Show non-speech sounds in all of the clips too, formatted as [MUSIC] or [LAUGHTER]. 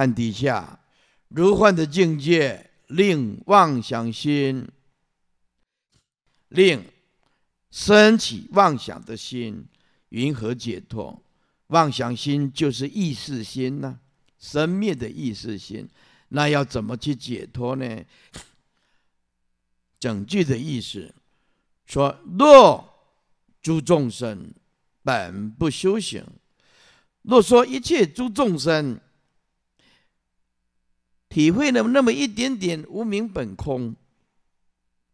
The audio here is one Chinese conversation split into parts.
看底下，如幻的境界，令妄想心，令升起妄想的心，云何解脱？妄想心就是意识心呐，生灭的意识心。那要怎么去解脱呢？整句的意思说：若诸众生本不修行，若说一切诸众生。体会了那么一点点无名本空，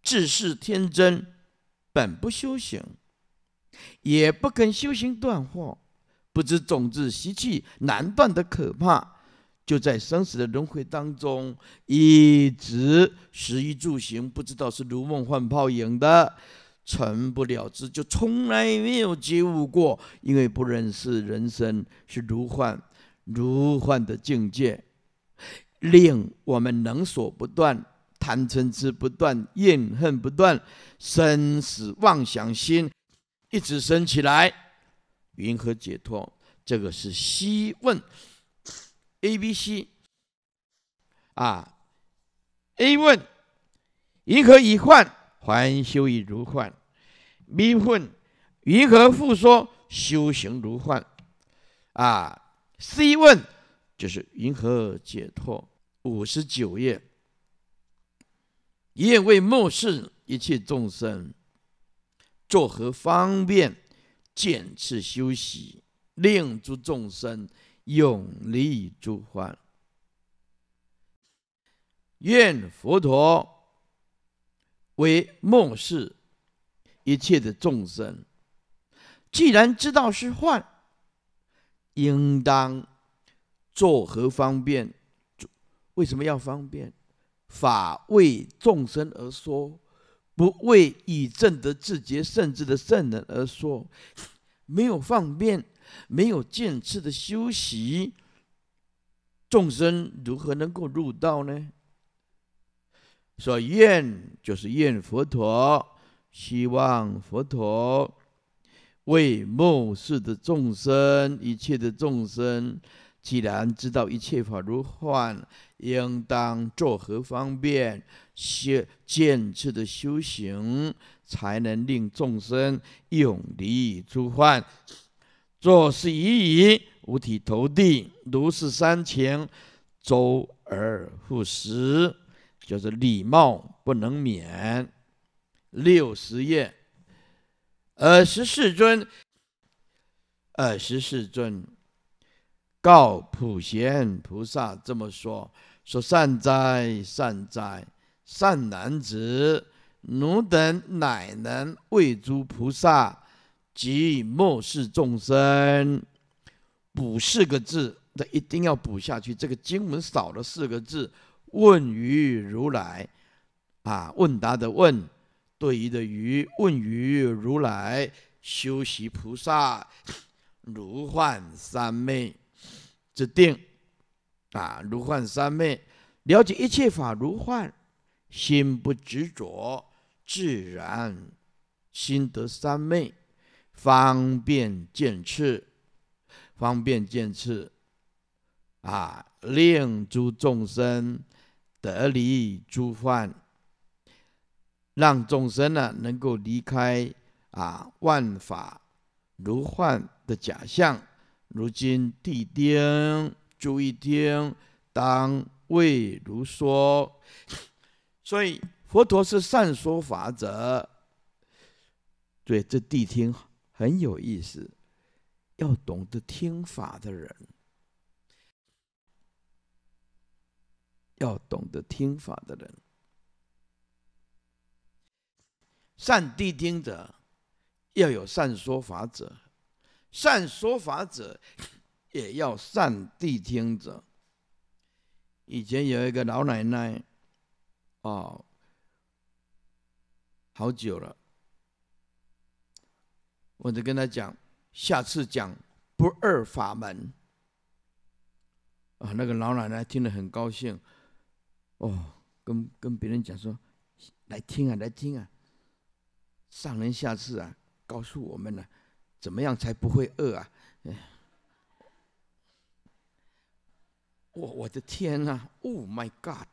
自是天真，本不修行，也不肯修行断惑，不知种子习气难断的可怕，就在生死的轮回当中，一直食衣住行不知道是如梦幻泡影的，成不了之，就从来没有觉悟过，因为不认识人生是如幻如幻的境界。令我们能所不断，贪嗔痴不断，怨恨不断，生死妄想心一直升起来，云何解脱？这个是西问 A、B、C 啊。A 问：云何以幻还修以如幻？B 问：云何复说修行如幻？啊，C 问。就是云何解脱？五十九页，愿为末世一切众生，作何方便，见次修习，令诸众生永离诸患。愿佛陀为末世一切的众生，既然知道是患，应当。做何方便？为什么要方便？法为众生而说，不为已正得自觉、甚至的圣人而说。没有方便，没有见次的修习，众生如何能够入道呢？所愿就是愿佛陀，希望佛陀为末世的众生、一切的众生。既然知道一切法如幻，应当作何方便，修见次的修行，才能令众生永离诸幻？做事已矣，五体投地，如是三千，周而复始，就是礼貌不能免。六十页，二十四尊，二十四尊。告普贤菩萨这么说：“说善哉善哉，善男子，奴等乃能为诸菩萨及末世众生补四个字，那一定要补下去。这个经文少了四个字。问于如来，啊，问答的问，对于的于，问于如来，修习菩萨如幻三昧。”指定，啊，如幻三昧，了解一切法如幻，心不执着，自然心得三昧，方便见次，方便见次，啊，令诸众生得离诸幻，让众生呢能够离开啊万法如幻的假象。如今谛听，诸一听当为如说，所以佛陀是善说法者。对，这谛听很有意思，要懂得听法的人，要懂得听法的人，善谛听者要有善说法者。善说法者，也要善谛听者。以前有一个老奶奶，哦，好久了，我就跟她讲，下次讲不二法门。啊，那个老奶奶听了很高兴，哦，跟跟别人讲说，来听啊，来听啊，上人下次啊，告诉我们呢。怎么样才不会饿啊？哎，我我的天呐！Oh my God！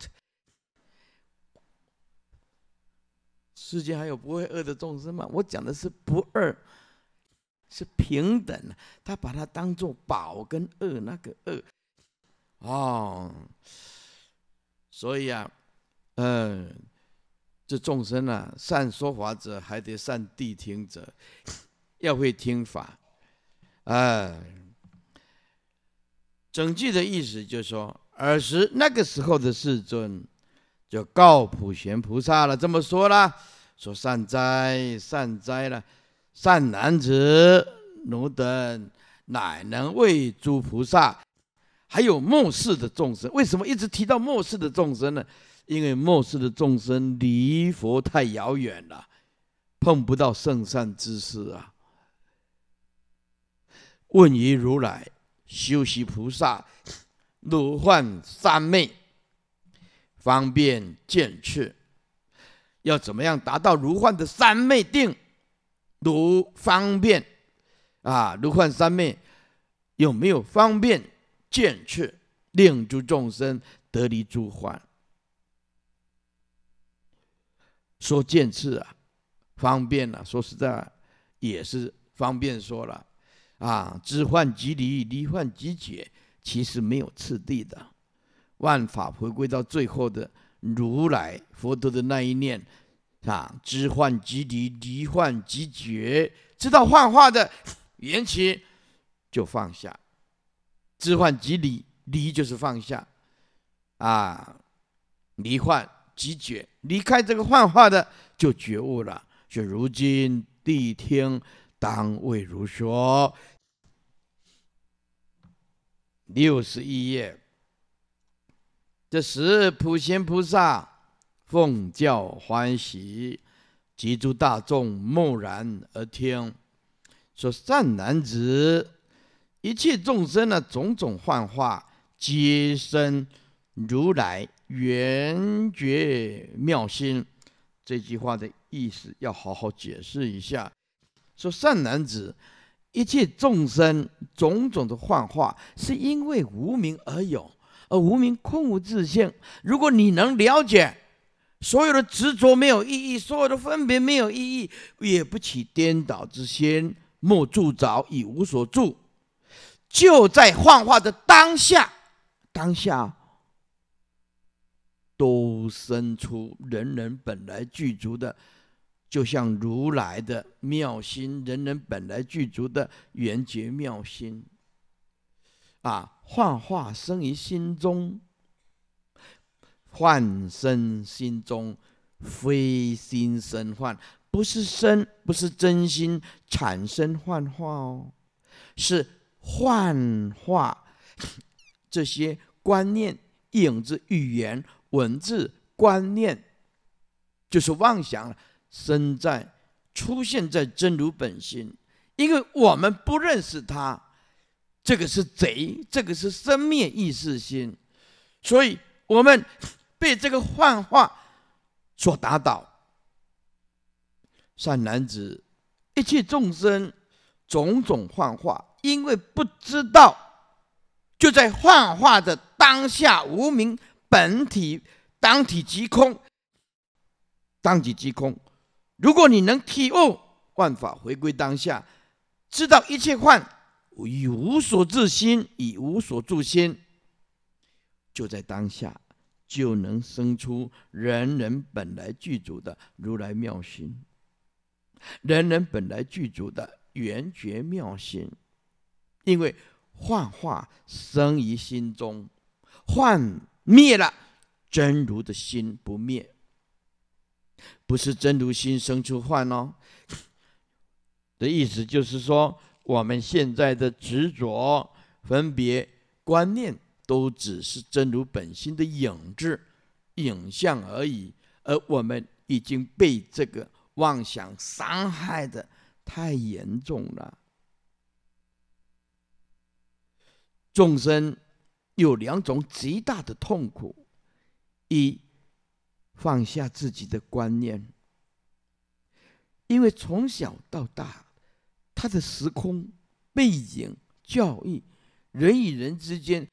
世间还有不会饿的众生吗？我讲的是不饿，是平等。他把它当做宝跟饿那个饿哦，所以啊，嗯，这众生啊，善说法者还得善谛听者。要会听法，啊。整句的意思就是说，尔时那个时候的世尊就告普贤菩萨了，这么说啦，说善哉善哉了，善男子，奴等乃能为诸菩萨，还有末世的众生，为什么一直提到末世的众生呢？因为末世的众生离佛太遥远了，碰不到圣善之事啊。问于如来，修习菩萨如幻三昧方便见次，要怎么样达到如幻的三昧定？如方便啊，如幻三昧有没有方便见去，令诸众生得离诸幻？说见次啊，方便啊。说实在，也是方便说了。啊！知幻即离，离幻即解，其实没有次第的。万法回归到最后的如来佛陀的那一念。啊！知幻即离，离幻即解，知道幻化的缘起就放下。知幻即离，离就是放下。啊！离幻即解，离开这个幻化的就觉悟了。就如今谛听，当为如说。六十一页，这时普贤菩萨奉教欢喜，及诸大众默然而听，说善男子，一切众生的种种幻化皆生如来圆觉妙心。这句话的意思要好好解释一下。说善男子。一切众生种种的幻化，是因为无名而有，而无名空无自性。如果你能了解，所有的执着没有意义，所有的分别没有意义，也不起颠倒之心，莫住着以无所住，就在幻化的当下，当下都生出人人本来具足的。就像如来的妙心，人人本来具足的圆觉妙心，啊，幻化生于心中，幻生心中，非心生幻，不是身，不是真心产生幻化哦，是幻化 [COUGHS] 这些观念、影子、语言、文字、观念，就是妄想了。身在，出现在真如本心，因为我们不认识他，这个是贼，这个是生灭意识心，所以我们被这个幻化所打倒。善男子，一切众生种种幻化，因为不知道，就在幻化的当下无名本体，当体即空，当体即空。如果你能体悟万法回归当下，知道一切幻以无所自心，以无所住心，就在当下，就能生出人人本来具足的如来妙心，人人本来具足的圆觉妙心。因为幻化生于心中，幻灭了，真如的心不灭。不是真如心生出幻哦 [LAUGHS] 的意思，就是说我们现在的执着、分别、观念，都只是真如本心的影子、影像而已。而我们已经被这个妄想伤害的太严重了。众生有两种极大的痛苦，一。放下自己的观念，因为从小到大，他的时空、背景、教育、人与人之间，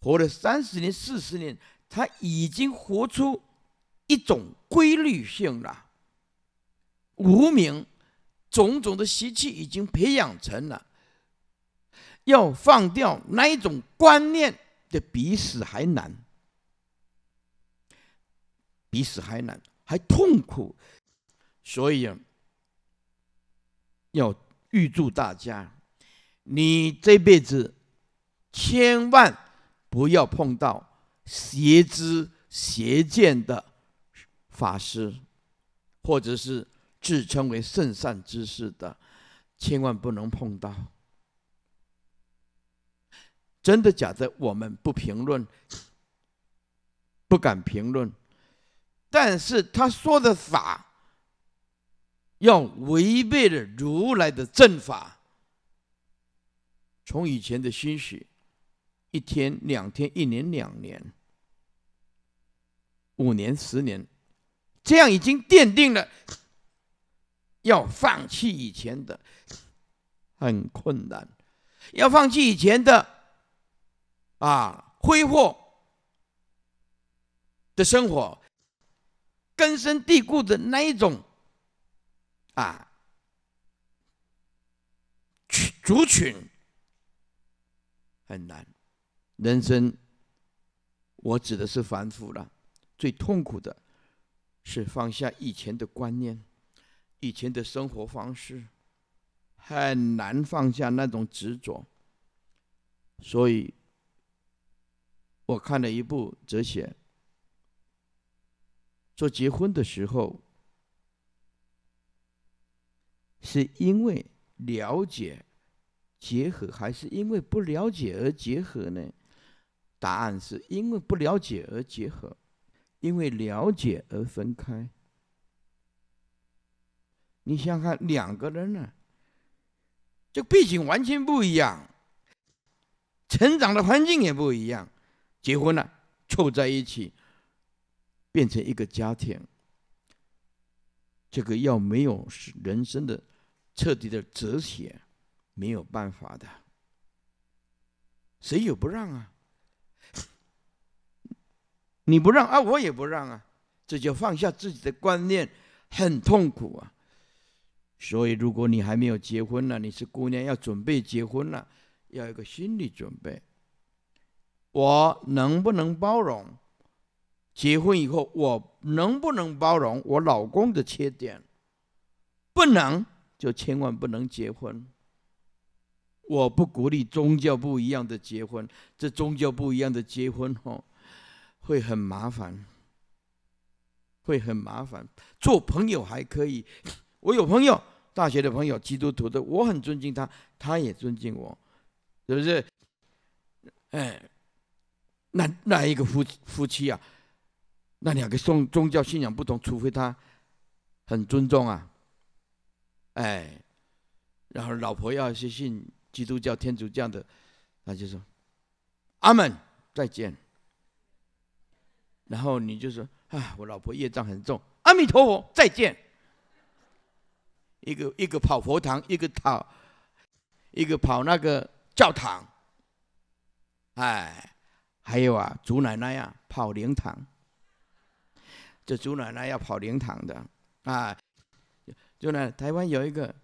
活了三十年、四十年，他已经活出一种规律性了。无名种种的习气已经培养成了，要放掉那一种观念，的比死还难。比死还难，还痛苦，所以要预祝大家，你这辈子千万不要碰到邪知邪见的法师，或者是自称为圣善之士的，千万不能碰到。真的假的？我们不评论，不敢评论。但是他说的法，要违背了如来的正法。从以前的心虚，一天、两天、一年、两年、五年、十年，这样已经奠定了，要放弃以前的很困难，要放弃以前的啊挥霍的生活。根深蒂固的那一种，啊，群族群很难。人生，我指的是凡夫了。最痛苦的，是放下以前的观念，以前的生活方式，很难放下那种执着。所以，我看了一部哲学。做结婚的时候，是因为了解结合，还是因为不了解而结合呢？答案是因为不了解而结合，因为了解而分开。你想看两个人呢，这背景完全不一样，成长的环境也不一样，结婚了凑在一起。变成一个家庭，这个要没有人生的彻底的哲学，没有办法的。谁也不让啊，[LAUGHS] 你不让啊，我也不让啊，这就放下自己的观念，很痛苦啊。所以，如果你还没有结婚呢，你是姑娘要准备结婚了，要有个心理准备。我能不能包容？结婚以后，我能不能包容我老公的缺点？不能就千万不能结婚。我不鼓励宗教不一样的结婚，这宗教不一样的结婚哦，会很麻烦，会很麻烦。做朋友还可以，我有朋友，大学的朋友，基督徒的，我很尊敬他，他也尊敬我，是不是？哎，那那一个夫夫妻啊？那两个宗宗教信仰不同，除非他很尊重啊，哎，然后老婆要是信基督教、天主教的，他就说阿门再见，然后你就说啊，我老婆业障很重，阿弥陀佛再见。一个一个跑佛堂，一个跑一个跑那个教堂，哎，还有啊，祖奶奶啊跑灵堂。这祖奶奶要跑灵堂的，啊！就奶，台湾有一个，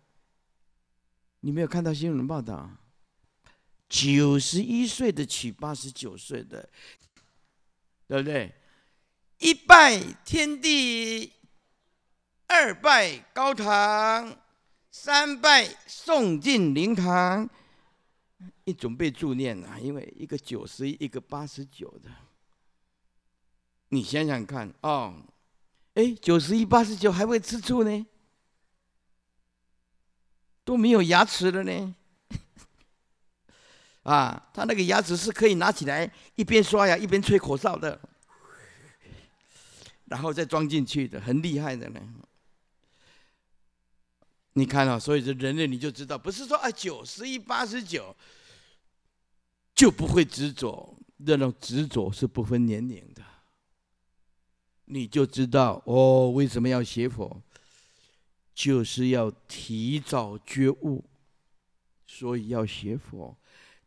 你没有看到新闻报道，九十一岁的娶八十九岁的，对不对？一拜天地，二拜高堂，三拜送进灵堂，一准备祝念啊，因为一个九十一个八十九的，你想想看哦。哎，九十一八十九还会吃醋呢，都没有牙齿了呢，啊，他那个牙齿是可以拿起来一边刷牙一边吹口哨的，然后再装进去的，很厉害的呢。你看啊，所以说人类你就知道，不是说啊九十一八十九就不会执着，那种执着是不分年龄。你就知道哦，为什么要学佛？就是要提早觉悟，所以要学佛，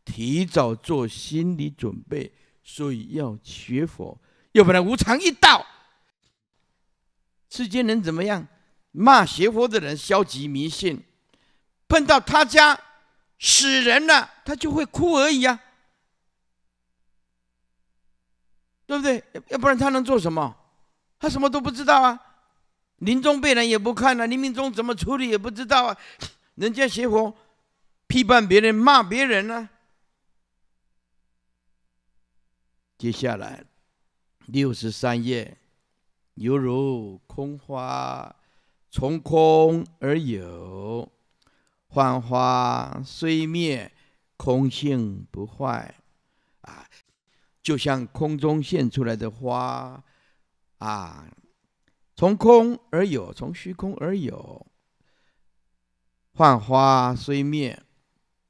提早做心理准备，所以要学佛。要不然无常一到，世间人怎么样？骂学佛的人消极迷信，碰到他家死人了，他就会哭而已呀，对不对？要不然他能做什么？他什么都不知道啊！临终被人也不看了，临命终怎么处理也不知道啊！人家邪佛批判别人、骂别人呢。接下来，六十三页，犹如空花，从空而有；幻花虽灭，空性不坏。啊，就像空中现出来的花。啊，从空而有，从虚空而有。幻花虽灭，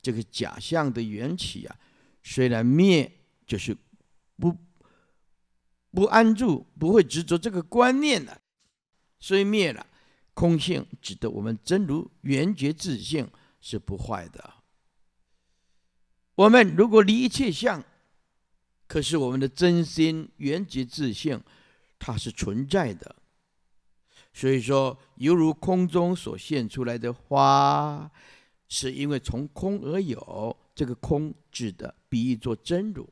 这个假象的缘起啊，虽然灭，就是不不安住，不会执着这个观念了，虽灭了，空性指的我们真如圆觉自性是不坏的。我们如果离一切相，可是我们的真心圆觉自性。它是存在的，所以说犹如空中所现出来的花，是因为从空而有。这个空指的比喻作真如，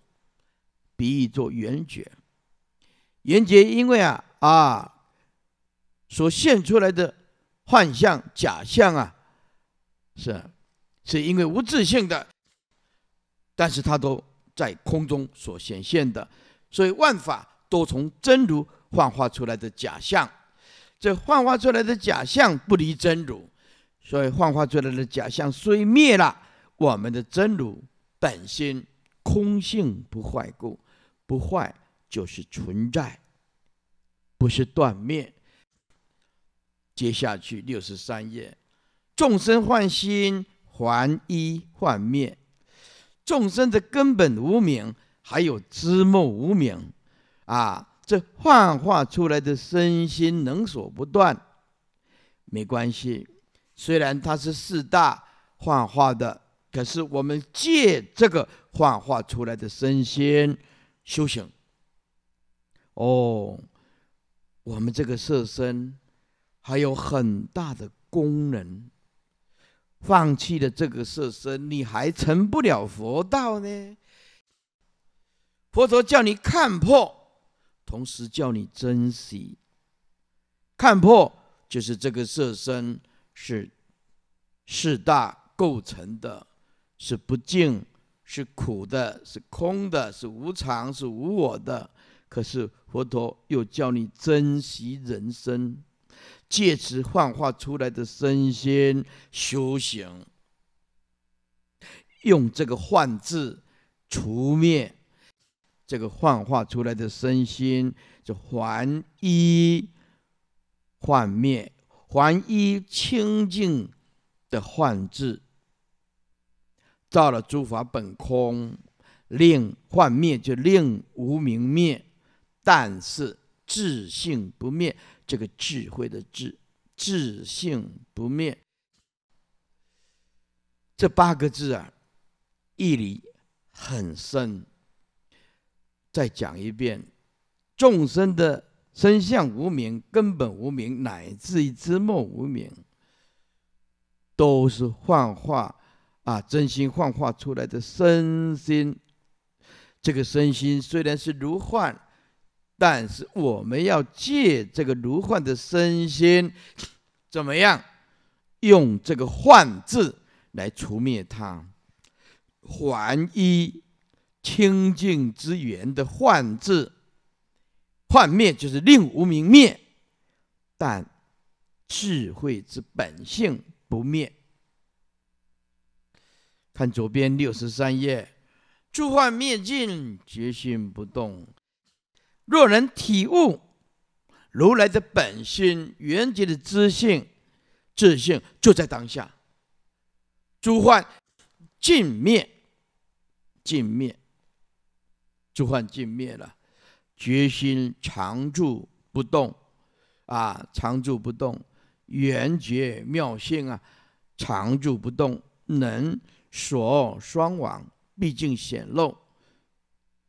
比喻作圆觉。圆觉因为啊啊所现出来的幻象、假象啊，是是因为无自性的，但是它都在空中所显现的，所以万法。都从真如幻化出来的假象，这幻化出来的假象不离真如，所以幻化出来的假象虽灭了，我们的真如本心空性不坏故，不坏就是存在，不是断灭。接下去六十三页，众生幻心还一幻灭，众生的根本无名，还有知目无名，啊，这幻化出来的身心能所不断，没关系。虽然它是四大幻化的，可是我们借这个幻化出来的身心修行。哦，我们这个色身还有很大的功能。放弃了这个色身，你还成不了佛道呢。佛说叫你看破。同时叫你珍惜、看破，就是这个色身是四大构成的，是不净、是苦的、是空的、是无常、是无我的。可是佛陀又叫你珍惜人生，借此幻化出来的身心修行，用这个“幻”字除灭。这个幻化出来的身心，就还一幻灭，还一清净的幻智，造了诸法本空，令幻灭就令无明灭，但是智性不灭。这个智慧的智，智性不灭，这八个字啊，义理很深。再讲一遍，众生的身相无明、根本无明，乃至于之末无明，都是幻化啊！真心幻化出来的身心，这个身心虽然是如幻，但是我们要借这个如幻的身心，怎么样？用这个“幻”字来除灭它，还一。清净之源的幻字，幻灭就是令无明灭，但智慧之本性不灭。看左边六十三页，诸幻灭尽，决心不动。若能体悟如来的本心、圆觉的知性、智性，就在当下。诸幻尽灭，尽灭。诸幻尽灭了，决心常住不动，啊，常住不动，圆觉妙性啊，常住不动，能所双亡，毕竟显露，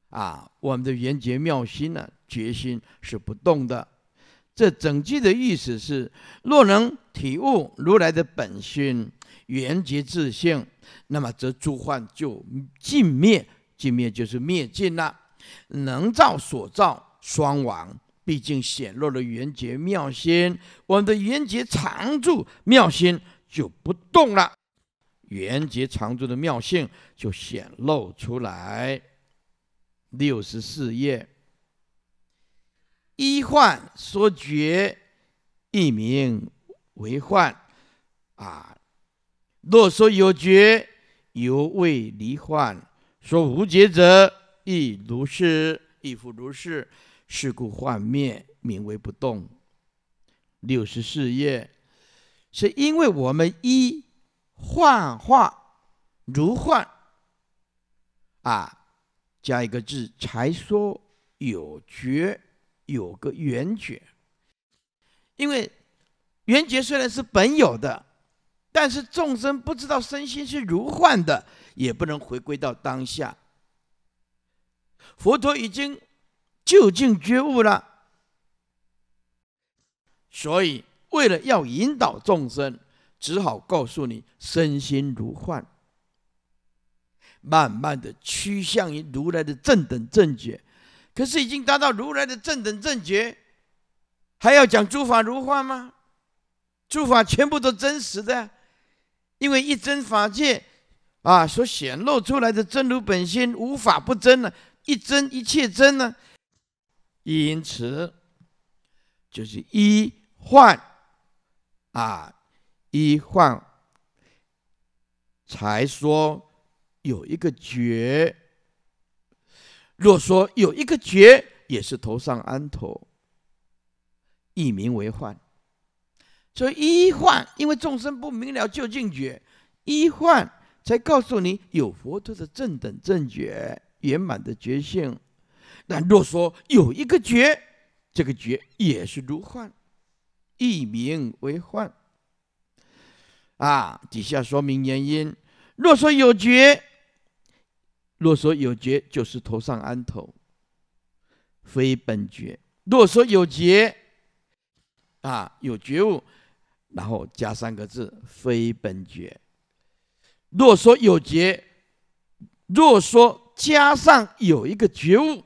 啊，我们的圆觉妙心呢，决心是不动的。这整句的意思是：若能体悟如来的本性、圆觉自性，那么则诸幻就尽灭。寂灭就是灭尽了，能造所造双亡，毕竟显露了圆觉妙心。我们的圆觉常住妙心就不动了，圆觉常住的妙性就显露出来。六十四页，一患说觉，一名为患啊。若说有觉，犹未离患。说无节者亦如是，亦复如是，是故幻灭，名为不动。六十四页，是因为我们一幻化如幻，啊，加一个字才说有觉，有个缘觉。因为缘觉虽然是本有的，但是众生不知道身心是如幻的。也不能回归到当下。佛陀已经就近觉悟了，所以为了要引导众生，只好告诉你身心如幻，慢慢的趋向于如来的正等正觉。可是已经达到如来的正等正觉，还要讲诸法如幻吗？诸法全部都真实的，因为一真法界。啊，所显露出来的真如本心无法不真呢，一真一切真呢，因此就是一幻啊，一幻才说有一个觉。若说有一个觉，也是头上安头，一名为幻。所以一幻，因为众生不明了究竟觉，一幻。才告诉你有佛陀的正等正觉圆满的觉性，但若说有一个觉，这个觉也是如幻，一名为幻。啊，底下说明原因：若说有觉，若说有觉就是头上安头，非本觉；若说有觉，啊，有觉悟，然后加三个字：非本觉。若说有觉，若说加上有一个觉悟，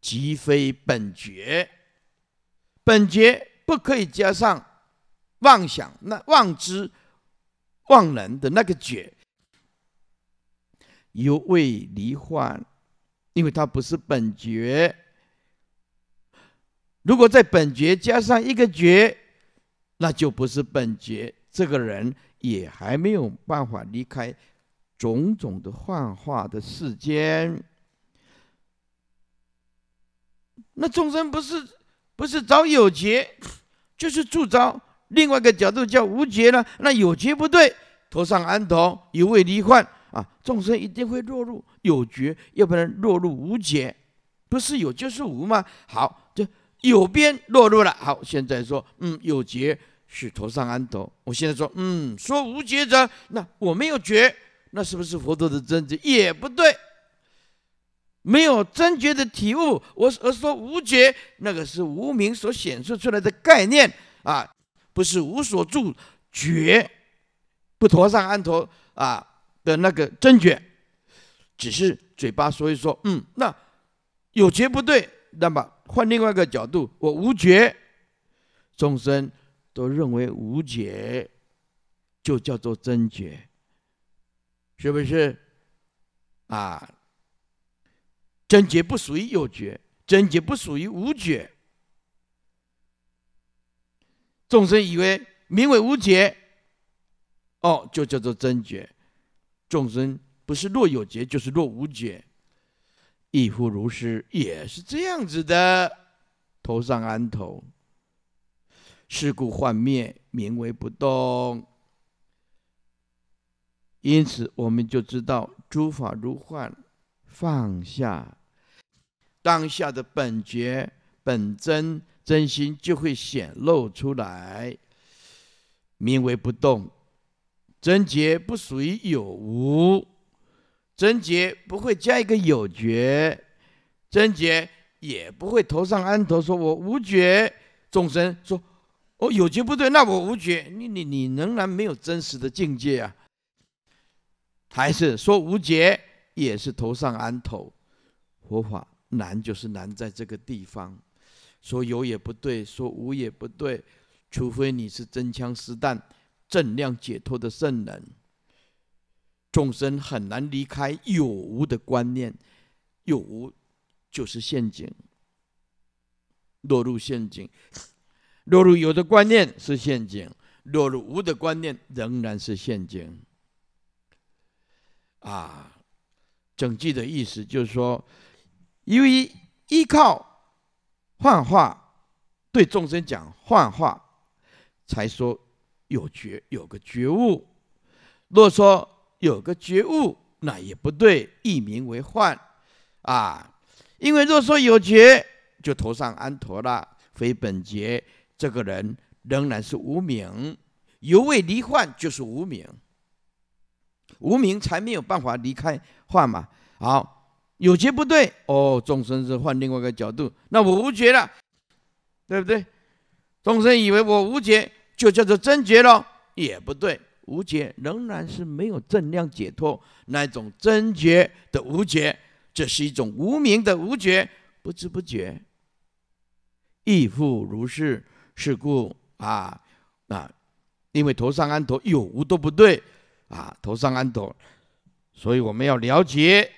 即非本觉，本觉不可以加上妄想、那妄知、妄能的那个觉，犹未离幻，因为它不是本觉。如果在本觉加上一个觉，那就不是本觉，这个人。也还没有办法离开种种的幻化的世间，那众生不是不是找有劫，就是助招。另外一个角度叫无劫呢，那有劫不对，头上安头，一为离幻啊，众生一定会落入有劫，要不然落入无劫，不是有就是无嘛。好，就有边落入了。好，现在说，嗯，有劫是头上安头。我现在说，嗯，说无觉者，那我没有觉，那是不是佛陀的真觉也不对？没有真觉的体悟，我而说无觉，那个是无明所显示出来的概念啊，不是无所住觉，不头上安头啊的那个真觉，只是嘴巴说一说，嗯，那有觉不对，那么换另外一个角度，我无觉众生。都认为无解，就叫做真觉，是不是？啊，真觉不属于有觉，真觉不属于无觉。众生以为名为无解，哦，就叫做真觉。众生不是若有觉，就是若无觉，亦复如是，也是这样子的。头上安头。世故幻灭，名为不动。因此，我们就知道诸法如幻，放下当下的本觉本真真心，就会显露出来，名为不动。真觉不属于有无，真觉不会加一个有觉，真觉也不会头上安头，说我无觉，众生说。哦，有觉不对，那我无觉，你你你仍然没有真实的境界啊！还是说无觉也是头上安头，佛法难就是难在这个地方。说有也不对，说无也不对，除非你是真枪实弹、正量解脱的圣人，众生很难离开有无的观念，有无就是陷阱，落入陷阱。落入有的观念是陷阱，落入无的观念仍然是陷阱。啊，整句的意思就是说，由于依靠幻化对众生讲幻化，才说有觉有个觉悟。若说有个觉悟，那也不对，易名为幻啊。因为若说有觉，就投上安陀了，非本觉。这个人仍然是无名。犹未离幻，就是无名。无名才没有办法离开幻嘛。好，有觉不对哦，众生是换另外一个角度。那我无觉了，对不对？众生以为我无觉，就叫做真觉了，也不对。无觉仍然是没有正量解脱那种真觉的无觉，这是一种无名的无觉，不知不觉，亦复如是。是故啊啊，因为头上安头，有无都不对啊。头上安头，所以我们要了解，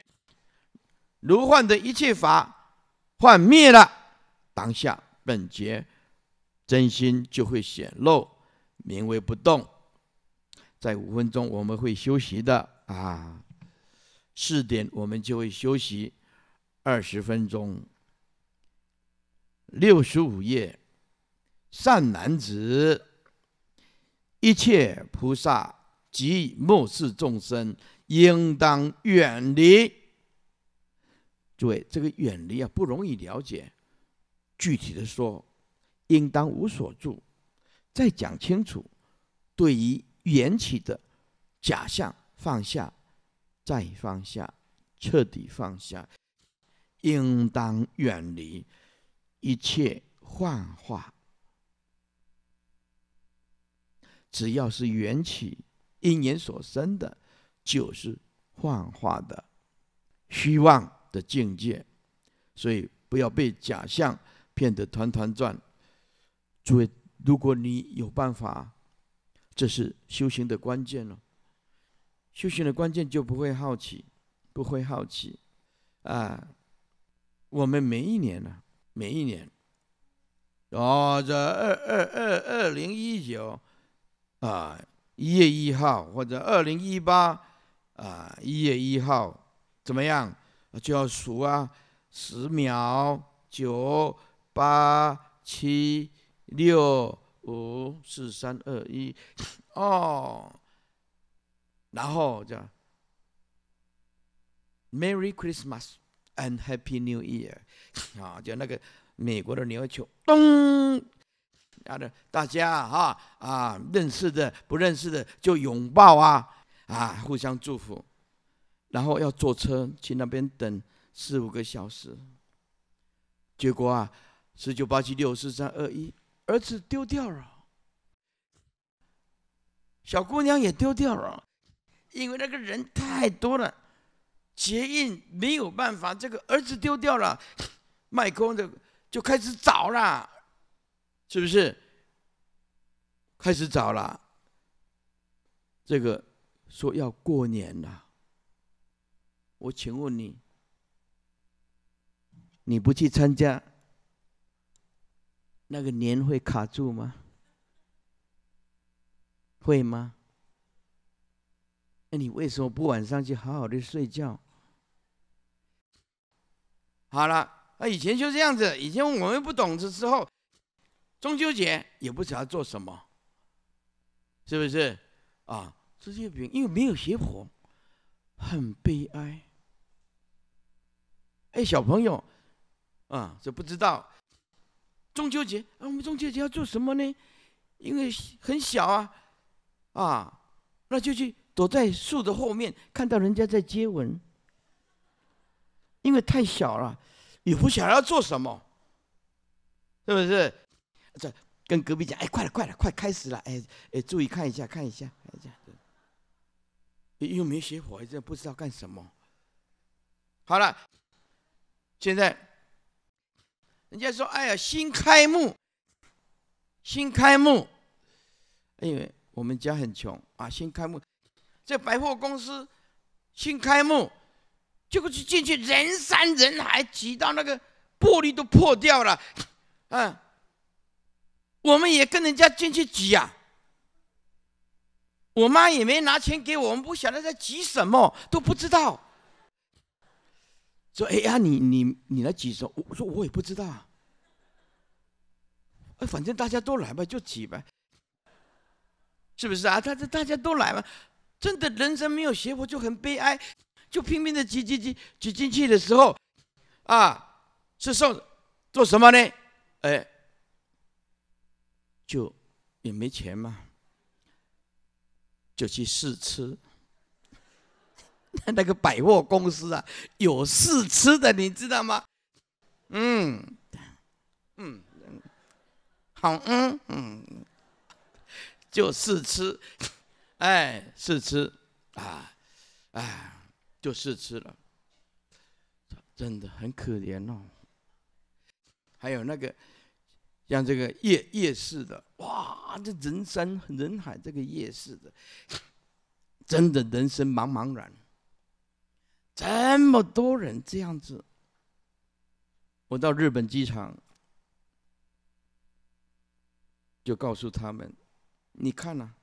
如幻的一切法幻灭了，当下本觉真心就会显露，名为不动。在五分钟我们会休息的啊，四点我们就会休息二十分钟。六十五页。善男子，一切菩萨及末世众生，应当远离。诸位，这个远离啊，不容易了解。具体的说，应当无所住。再讲清楚，对于缘起的假象，放下，再放下，彻底放下，应当远离一切幻化。只要是缘起因缘所生的，就是幻化的、虚妄的境界，所以不要被假象骗得团团转。诸位，如果你有办法，这是修行的关键了。修行的关键就不会好奇，不会好奇啊！我们每一年呢，每一年哦，在二二二二零一九。啊，一月一号或者二零一八啊，一月一号怎么样？就要数啊，十秒，九、八、七、六、五、四、三、二、一，哦，然后叫 “Merry Christmas and Happy New Year” 啊，就那个美国的牛球咚。啊，大家哈啊，认识的、不认识的就拥抱啊啊，互相祝福，然后要坐车去那边等四五个小时。结果啊，十九八七六四三二一，儿子丢掉了，小姑娘也丢掉了，因为那个人太多了，结印没有办法。这个儿子丢掉了，麦克的就开始找了。是不是开始早了？这个说要过年了，我请问你，你不去参加那个年会卡住吗？会吗？那你为什么不晚上去好好的睡觉？好了，啊，以前就这样子，以前我们不懂的之后。中秋节也不想要做什么，是不是？啊，吃月饼，因为没有邪火，很悲哀。哎，小朋友，啊，这不知道，中秋节啊，我们中秋节要做什么呢？因为很小啊，啊，那就去躲在树的后面，看到人家在接吻，因为太小了，也不想要做什么，是不是？这跟隔壁讲，哎，快了，快了，快开始了，哎，哎，注意看一下，看一下，看一下，又没学火，这不知道干什么。好了，现在人家说，哎呀，新开幕，新开幕，因为我们家很穷啊，新开幕，这百货公司新开幕，结果去进去人山人海，挤到那个玻璃都破掉了，嗯。我们也跟人家进去挤呀，我妈也没拿钱给我，我们不晓得在挤什么，都不知道。说哎呀，你你你来挤什么？我说我也不知道。哎，反正大家都来吧，就挤呗。是不是啊？他家大家都来嘛，真的人生没有学，我就很悲哀，就拼命的挤挤挤挤进去的时候，啊，是送做什么呢？哎。就也没钱嘛，就去试吃。[LAUGHS] 那个百货公司啊，有试吃的，你知道吗？嗯，嗯嗯，好，嗯嗯，就试吃，哎，试吃啊，哎，就试吃了，真的很可怜哦。还有那个。像这个夜夜市的，哇，这人山人海，这个夜市的，真的人生茫茫然，这么多人这样子。我到日本机场，就告诉他们，你看呐，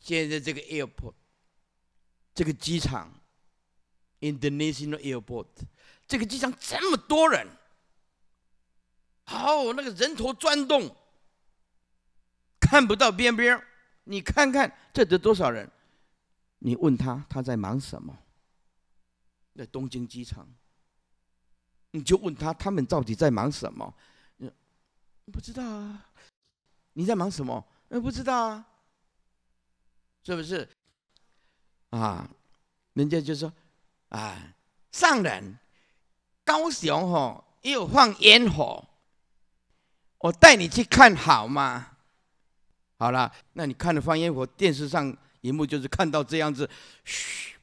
现在这个 airport，这个机场，Indonesian Airport，这个机场这么多人。好，那个人头转动，看不到边边。你看看，这得多少人？你问他，他在忙什么？在东京机场。你就问他，他们到底在忙什么？你不知道啊。你在忙什么？呃，不知道啊。是不是？啊，人家就说啊，上人高雄哈，又放烟火。我带你去看好吗？好了，那你看了放烟火，电视上荧幕就是看到这样子，嘘，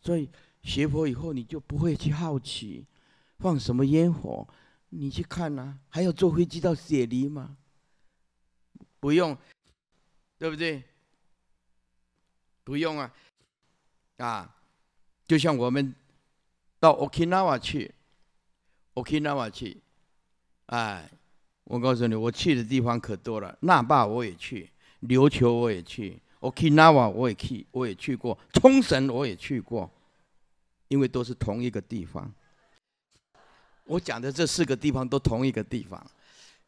所以学佛以后你就不会去好奇放什么烟火，你去看啊，还要坐飞机到雪梨吗？不用，对不对？不用啊，啊，就像我们到 Okinawa 去，Okinawa 去，哎。我告诉你，我去的地方可多了，那霸我也去，琉球我也去，okinawa 我也去，我也去过冲绳，我也去过，因为都是同一个地方。我讲的这四个地方都同一个地方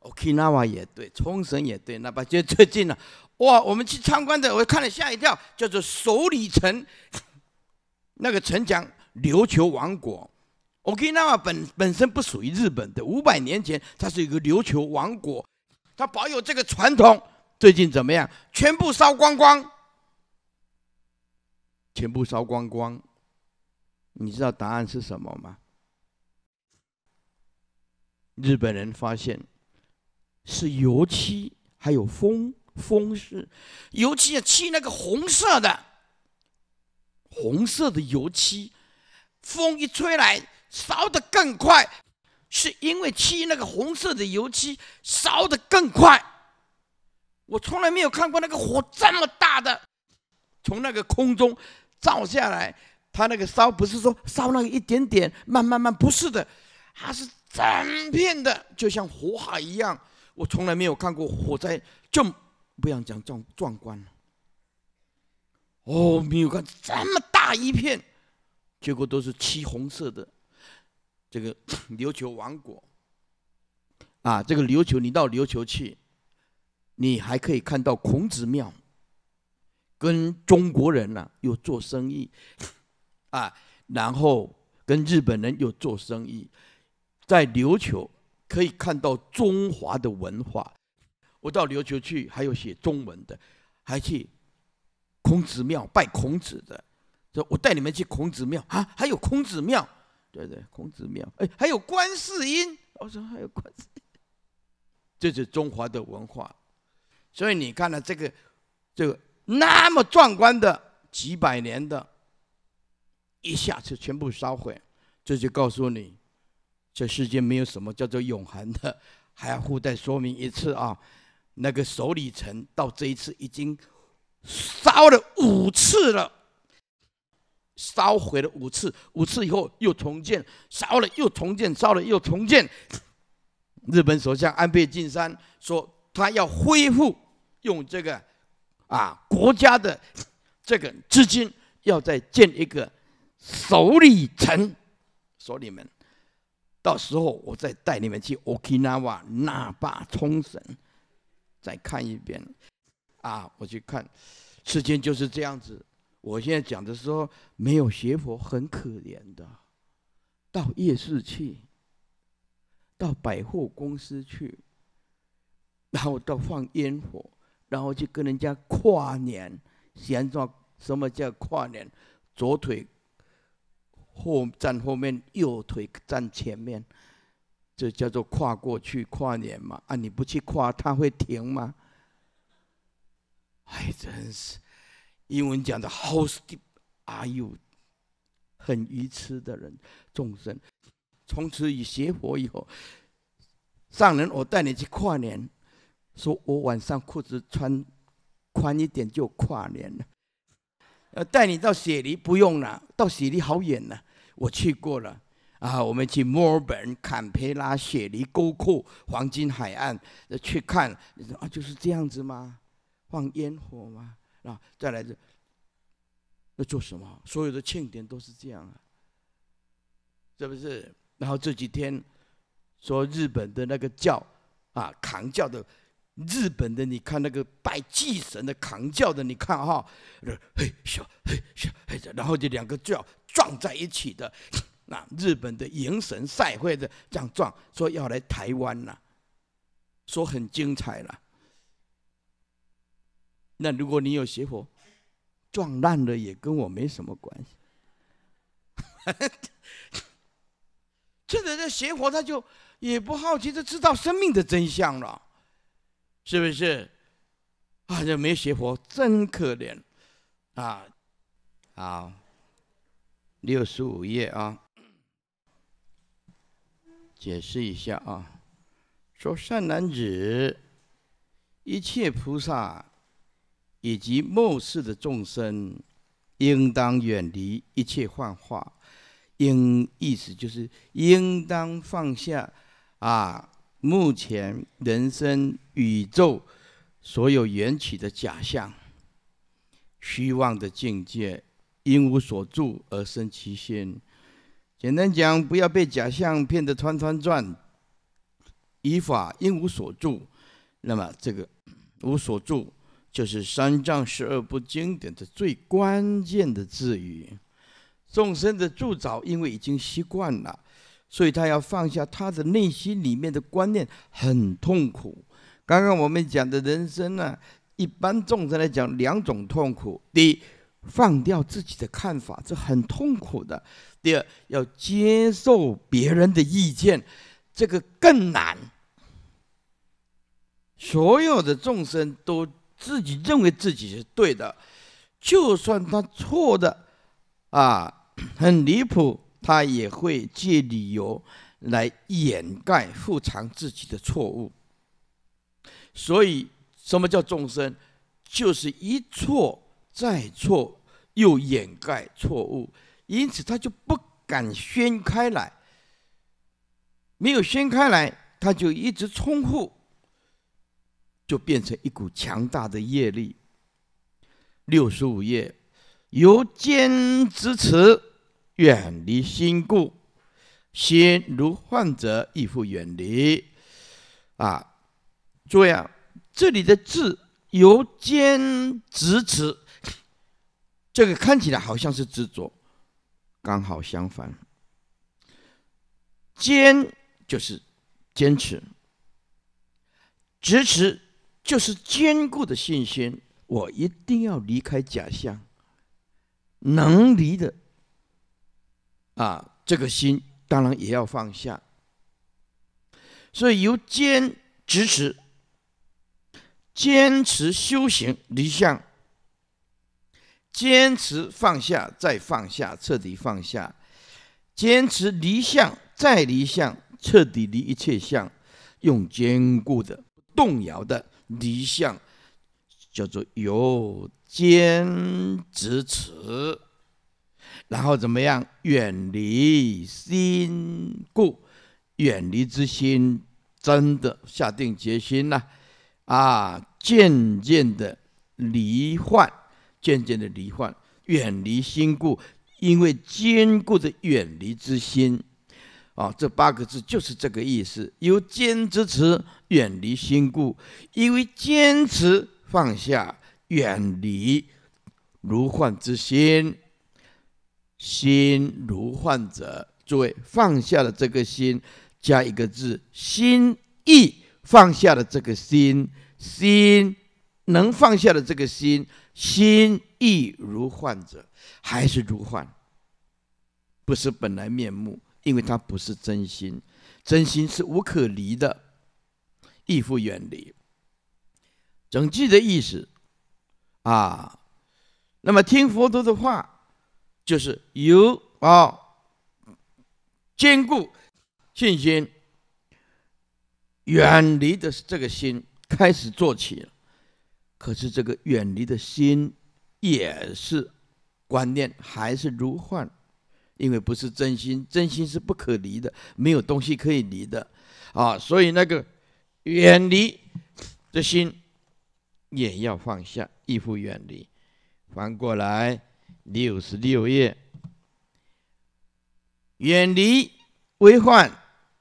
，okinawa 也对，冲绳也对，那霸就最近了。哇，我们去参观的，我看了吓一跳，叫做首里城，那个城墙，琉球王国。OK 那么本本身不属于日本的，五百年前它是一个琉球王国，它保有这个传统。最近怎么样？全部烧光光，全部烧光光。你知道答案是什么吗？日本人发现是油漆，还有风，风是油漆，漆那个红色的，红色的油漆，风一吹来。烧得更快，是因为漆那个红色的油漆烧得更快。我从来没有看过那个火这么大的，从那个空中照下来，它那个烧不是说烧那个一点点，慢慢慢，不是的，它是整片的，就像火海一样。我从来没有看过火灾这么，不要讲壮壮观了。哦，没有看这么大一片，结果都是漆红色的。这个 [COUGHS] 琉球王国，啊，这个琉球，你到琉球去，你还可以看到孔子庙，跟中国人呢又做生意，[COUGHS] 啊，然后跟日本人又做生意，在琉球可以看到中华的文化。我到琉球去，还有写中文的，还去孔子庙拜孔子的，说：“我带你们去孔子庙啊，还有孔子庙。”对对，孔子庙，哎，还有观世音，我说还有观世，音，这是中华的文化，所以你看了这个，这个那么壮观的几百年的，一下子全部烧毁，这就告诉你，这世间没有什么叫做永恒的。还要附带说明一次啊，那个首里城到这一次已经烧了五次了。烧毁了五次，五次以后又重建，烧了又重建，烧了又重建。日本首相安倍晋三说，他要恢复用这个啊国家的这个资金，要再建一个首里城。所你们到时候我再带你们去屋基那瓦、那霸、冲绳再看一遍。啊，我去看，事情就是这样子。我现在讲的是，没有学佛很可怜的，到夜市去，到百货公司去，然后到放烟火，然后去跟人家跨年，先说什么叫跨年，左腿后站后面，右腿站前面，这叫做跨过去跨年嘛？啊，你不去跨，他会停吗？还 [LAUGHS] 真是。英文讲的 h w s t e p are you？很愚痴的人，众生从此以邪佛以后，上人，我带你去跨年，说我晚上裤子穿宽一点就跨年了。呃，带你到雪梨不用了，到雪梨好远呢，我去过了。啊，我们去墨尔本、坎培拉、雪梨、沟库黄金海岸去看，你说啊，就是这样子吗？放烟火吗？啊，再来这那做什么？所有的庆典都是这样啊，是不是？然后这几天说日本的那个教啊，扛教的日本的，你看那个拜祭神的扛教的，你看哈，嘿咻嘿咻，然后就两个教撞在一起的，那日本的迎神赛会的这样撞，说要来台湾呐，说很精彩了。那如果你有邪火，撞烂了也跟我没什么关系。[LAUGHS] 这个这邪火他就也不好奇，就知道生命的真相了，是不是？啊，这没邪火真可怜啊！好，六十五页啊，解释一下啊，说善男子，一切菩萨。以及末世的众生，应当远离一切幻化，应意思就是应当放下啊，目前人生宇宙所有缘起的假象、虚妄的境界，因无所住而生其心。简单讲，不要被假象骗得团团转。以法因无所住，那么这个无所住。就是三藏十二部经典的最关键的字语，众生的助造，因为已经习惯了，所以他要放下他的内心里面的观念，很痛苦。刚刚我们讲的人生呢，一般众生来讲两种痛苦：第一，放掉自己的看法，这很痛苦的；第二，要接受别人的意见，这个更难。所有的众生都。自己认为自己是对的，就算他错的啊，[CLEARS THROAT] 很离谱，他也会借理由来掩盖、复藏自己的错误。所以，什么叫众生？就是一错再错，又掩盖错误，因此他就不敢宣开来。没有宣开来，他就一直重复。就变成一股强大的业力。六十五页，由坚执持，远离心故，心如患者亦复远离。啊，意啊，这里的“字由坚执持，这个看起来好像是执着，刚好相反。坚就是坚持，执持。就是坚固的信心，我一定要离开假象，能离的，啊，这个心当然也要放下。所以由坚支持，坚持修行离相，坚持放下再放下，彻底放下，坚持离相再离相，彻底离一切相，用坚固的、动摇的。离相叫做由坚执持，然后怎么样远离心故，远离之心真的下定决心了，啊，渐渐的离患，渐渐的离患，远离心故，因为坚固的远离之心。啊，这八个字就是这个意思：，有坚持，远离心故；，因为坚持放下，远离如幻之心，心如患者。诸位，放下了这个心，加一个字，心意放下了这个心，心能放下的这个心，心意如患者，还是如幻，不是本来面目。因为它不是真心，真心是无可离的，亦复远离。整句的意思啊，那么听佛陀的话，就是由啊，坚固信心，远离的这个心开始做起。可是这个远离的心也是观念，还是如幻。因为不是真心，真心是不可离的，没有东西可以离的，啊，所以那个远离的心也要放下，亦复远离。翻过来六十六页，远离为患，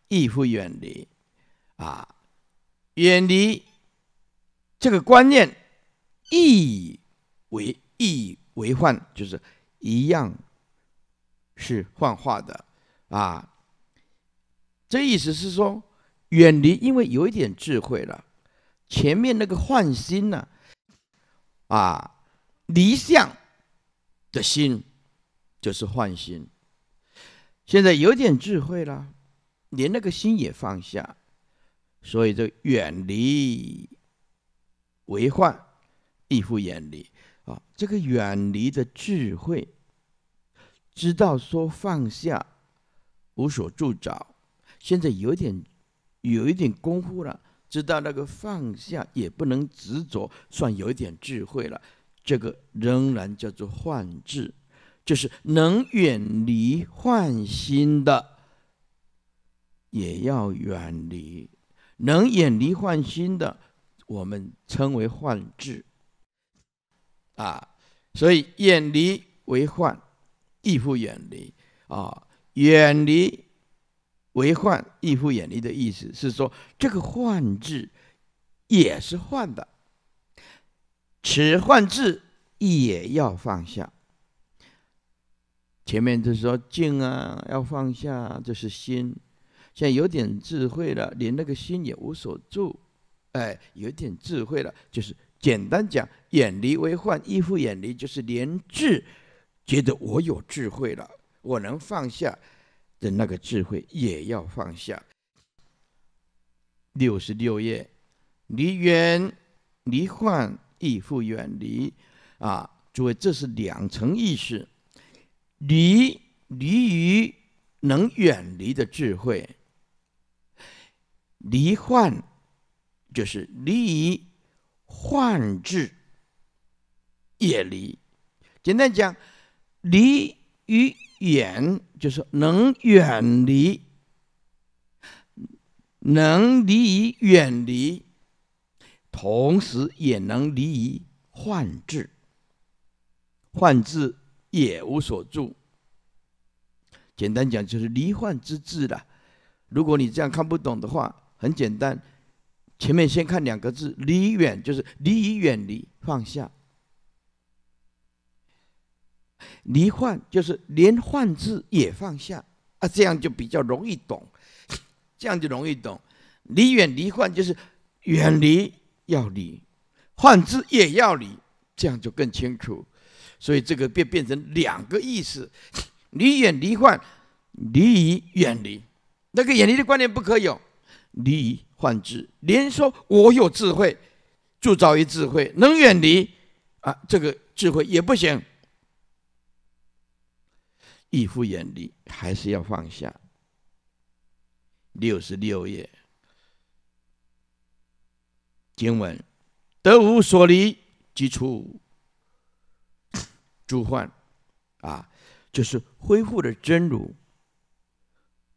亦复远离，啊，远离这个观念亦为亦为患，就是一样。是幻化的，啊，这意思是说，远离，因为有一点智慧了，前面那个幻心呢，啊，离相的心，就是幻心，现在有点智慧了，连那个心也放下，所以就远离为幻，亦复远离啊，这个远离的智慧。知道说放下，无所住着，现在有点，有一点功夫了。知道那个放下也不能执着，算有一点智慧了。这个仍然叫做幻智，就是能远离幻心的，也要远离。能远离幻心的，我们称为幻智。啊，所以远离为幻。亦复远离，啊，远离为患。亦复远离的意思是说，这个患智也是患的，此幻智也要放下。前面就是说，静啊要放下，这是心。现在有点智慧了，连那个心也无所住。哎，有点智慧了，就是简单讲，远离为患，亦复远离，就是连智。觉得我有智慧了，我能放下，的那个智慧也要放下。六十六页，离缘离患亦复远离，啊，诸位，这是两层意思：离离于能远离的智慧，离患就是离于患智也离。简单讲。离于远，就是能远离，能离于远离，同时也能离于幻智，幻智也无所住。简单讲就是离幻之智了。如果你这样看不懂的话，很简单，前面先看两个字，离远，就是离于远离，放下。离患就是连患字也放下啊，这样就比较容易懂，这样就容易懂。离远离患就是远离要离，患字也要离，这样就更清楚。所以这个变变成两个意思，离远离患，离以远离，那个远离的观念不可有。离以患智，连说我有智慧，铸造于智慧能远离啊，这个智慧也不行。义父眼里还是要放下。六十六页经文：“得无所离，即出诸患。”啊，就是恢复了真如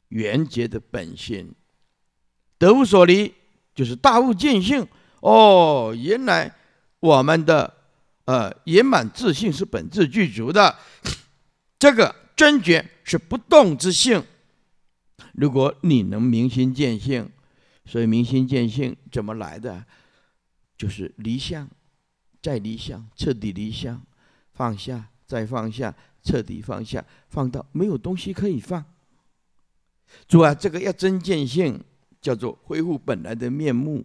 原劫的本性。得无所离，就是大悟见性。哦，原来我们的呃圆满自信是本质具足的，这个。真觉是不动之性，如果你能明心见性，所以明心见性怎么来的？就是离相，再离相，彻底离相，放下，再放下，彻底放下，放到没有东西可以放。主啊，这个要真见性，叫做恢复本来的面目，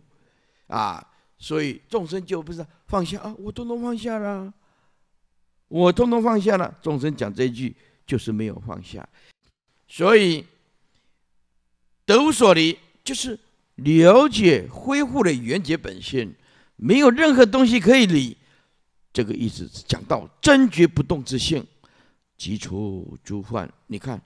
啊，所以众生就不是放下啊，我通通放下了，我通通放下了，众生讲这句。就是没有放下，所以得无所离，就是了解恢复了原觉本性，没有任何东西可以离。这个意思是讲到真觉不动之性，即除诸幻。你看，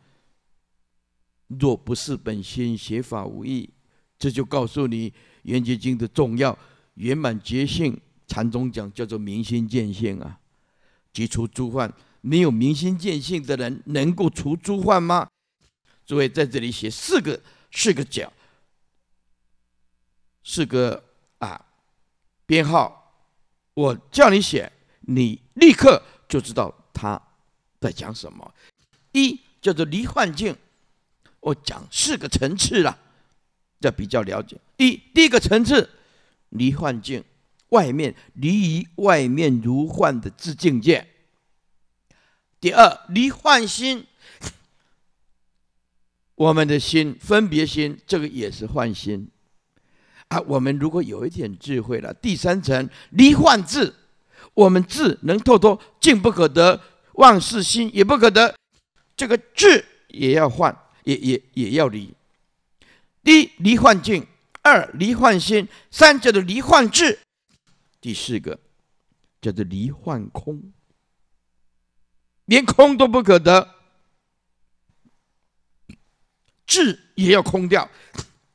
若不是本心，邪法无益。这就告诉你《圆觉经》的重要，圆满觉性。禅宗讲叫做明心见性啊，即除诸幻。没有明心见性的人，能够除诸患吗？诸位在这里写四个，四个角，四个啊，编号，我叫你写，你立刻就知道他在讲什么。一叫做离幻境，我讲四个层次了，要比较了解。一第一个层次，离幻境，外面离于外面如幻的自境界。第二离幻心，我们的心分别心，这个也是幻心啊。我们如果有一点智慧了，第三层离幻智，我们智能透脱，进不可得，万事心也不可得，这个智也要换，也也也要离。一离幻境，二离幻心，三叫做离幻智，第四个叫做离幻空。连空都不可得，智也要空掉，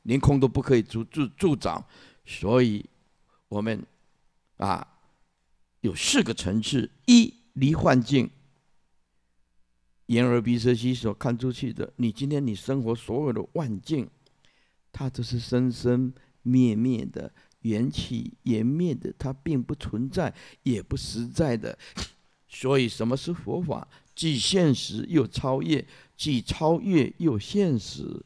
连空都不可以助助助长，所以我们啊有四个层次：一离幻境，眼耳鼻舌息所看出去的，你今天你生活所有的万境，它都是生生灭灭的缘起缘灭的，它并不存在，也不实在的。所以，什么是佛法？既现实又超越，既超越又现实。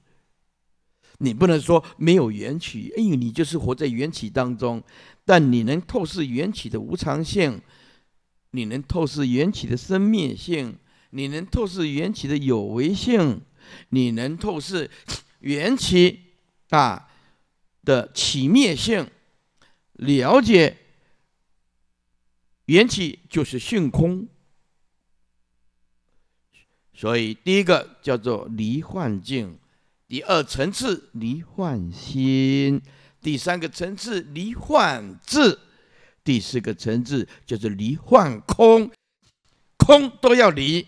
你不能说没有缘起，哎呦，你就是活在缘起当中。但你能透视缘起的无常性，你能透视缘起的生灭性，你能透视缘起的有为性，你能透视缘起啊的起灭性，了解。缘起就是性空，所以第一个叫做离幻境，第二层次离幻心，第三个层次离幻智，第四个层次就是离幻空，空都要离，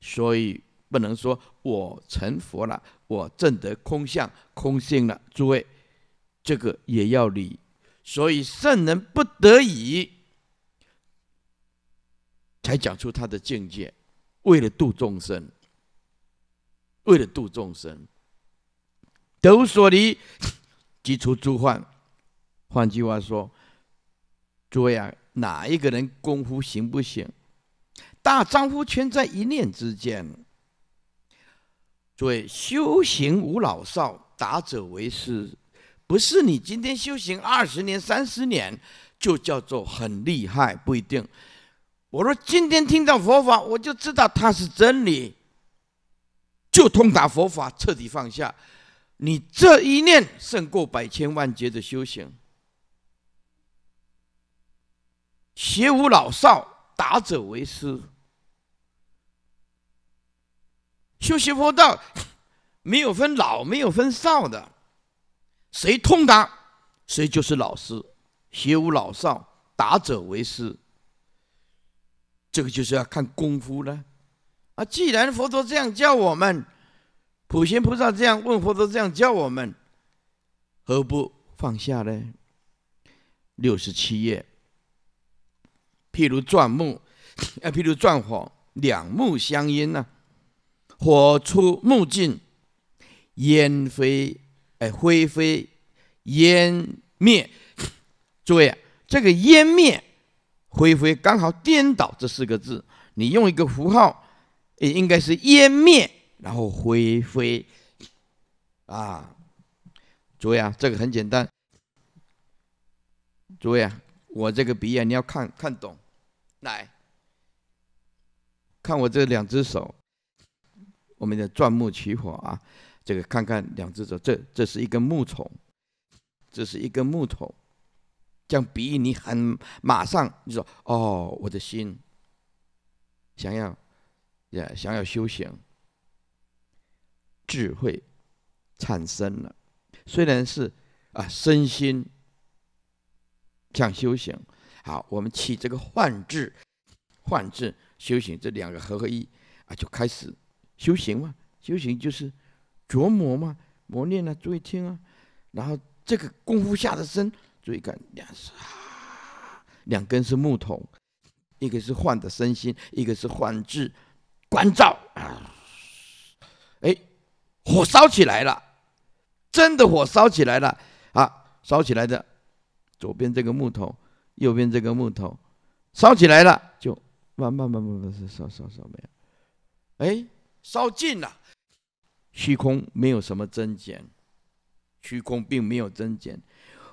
所以不能说我成佛了，我证得空相、空性了。诸位，这个也要离，所以圣人不得已。才讲出他的境界，为了度众生，为了度众生，抖索离即出诸幻。换句话说，诸位啊，哪一个人功夫行不行？大丈夫全在一念之间。诸位，修行无老少，达者为师，不是你今天修行二十年、三十年就叫做很厉害，不一定。我说今天听到佛法，我就知道它是真理。就通达佛法，彻底放下。你这一念胜过百千万劫的修行。学无老少，达者为师。修习佛道，没有分老，没有分少的，谁通达，谁就是老师。学无老少，达者为师。这个就是要看功夫了，啊！既然佛陀这样教我们，普贤菩萨这样问，佛陀这样教我们，何不放下呢？六十七页，譬如钻木，啊，譬如钻火，两木相因呢，火出木尽，烟飞，哎，灰飞烟灭。诸位，这个烟灭。灰灰刚好颠倒这四个字，你用一个符号，也应该是湮灭，然后灰灰，啊，诸位啊，这个很简单，诸位啊，我这个笔啊，你要看看懂，来看我这两只手，我们的钻木取火啊，这个看看两只手，这这是一根木头，这是一根木头。将比喻你很马上，你说哦，我的心想要也想要修行，智慧产生了，虽然是啊身心想修行，好，我们起这个幻智、幻智修行这两个合合一啊，就开始修行嘛，修行就是琢磨嘛，磨练呢，注意听啊，然后这个功夫下的深。追赶两，两根是木桶，一个是幻的身心，一个是幻智关照。哎，火烧起来了，真的火烧起来了啊！烧起来的，左边这个木桶，右边这个木桶，烧起来了，就慢慢慢慢慢慢烧烧烧没了。哎，烧尽了，虚空没有什么增减，虚空并没有增减。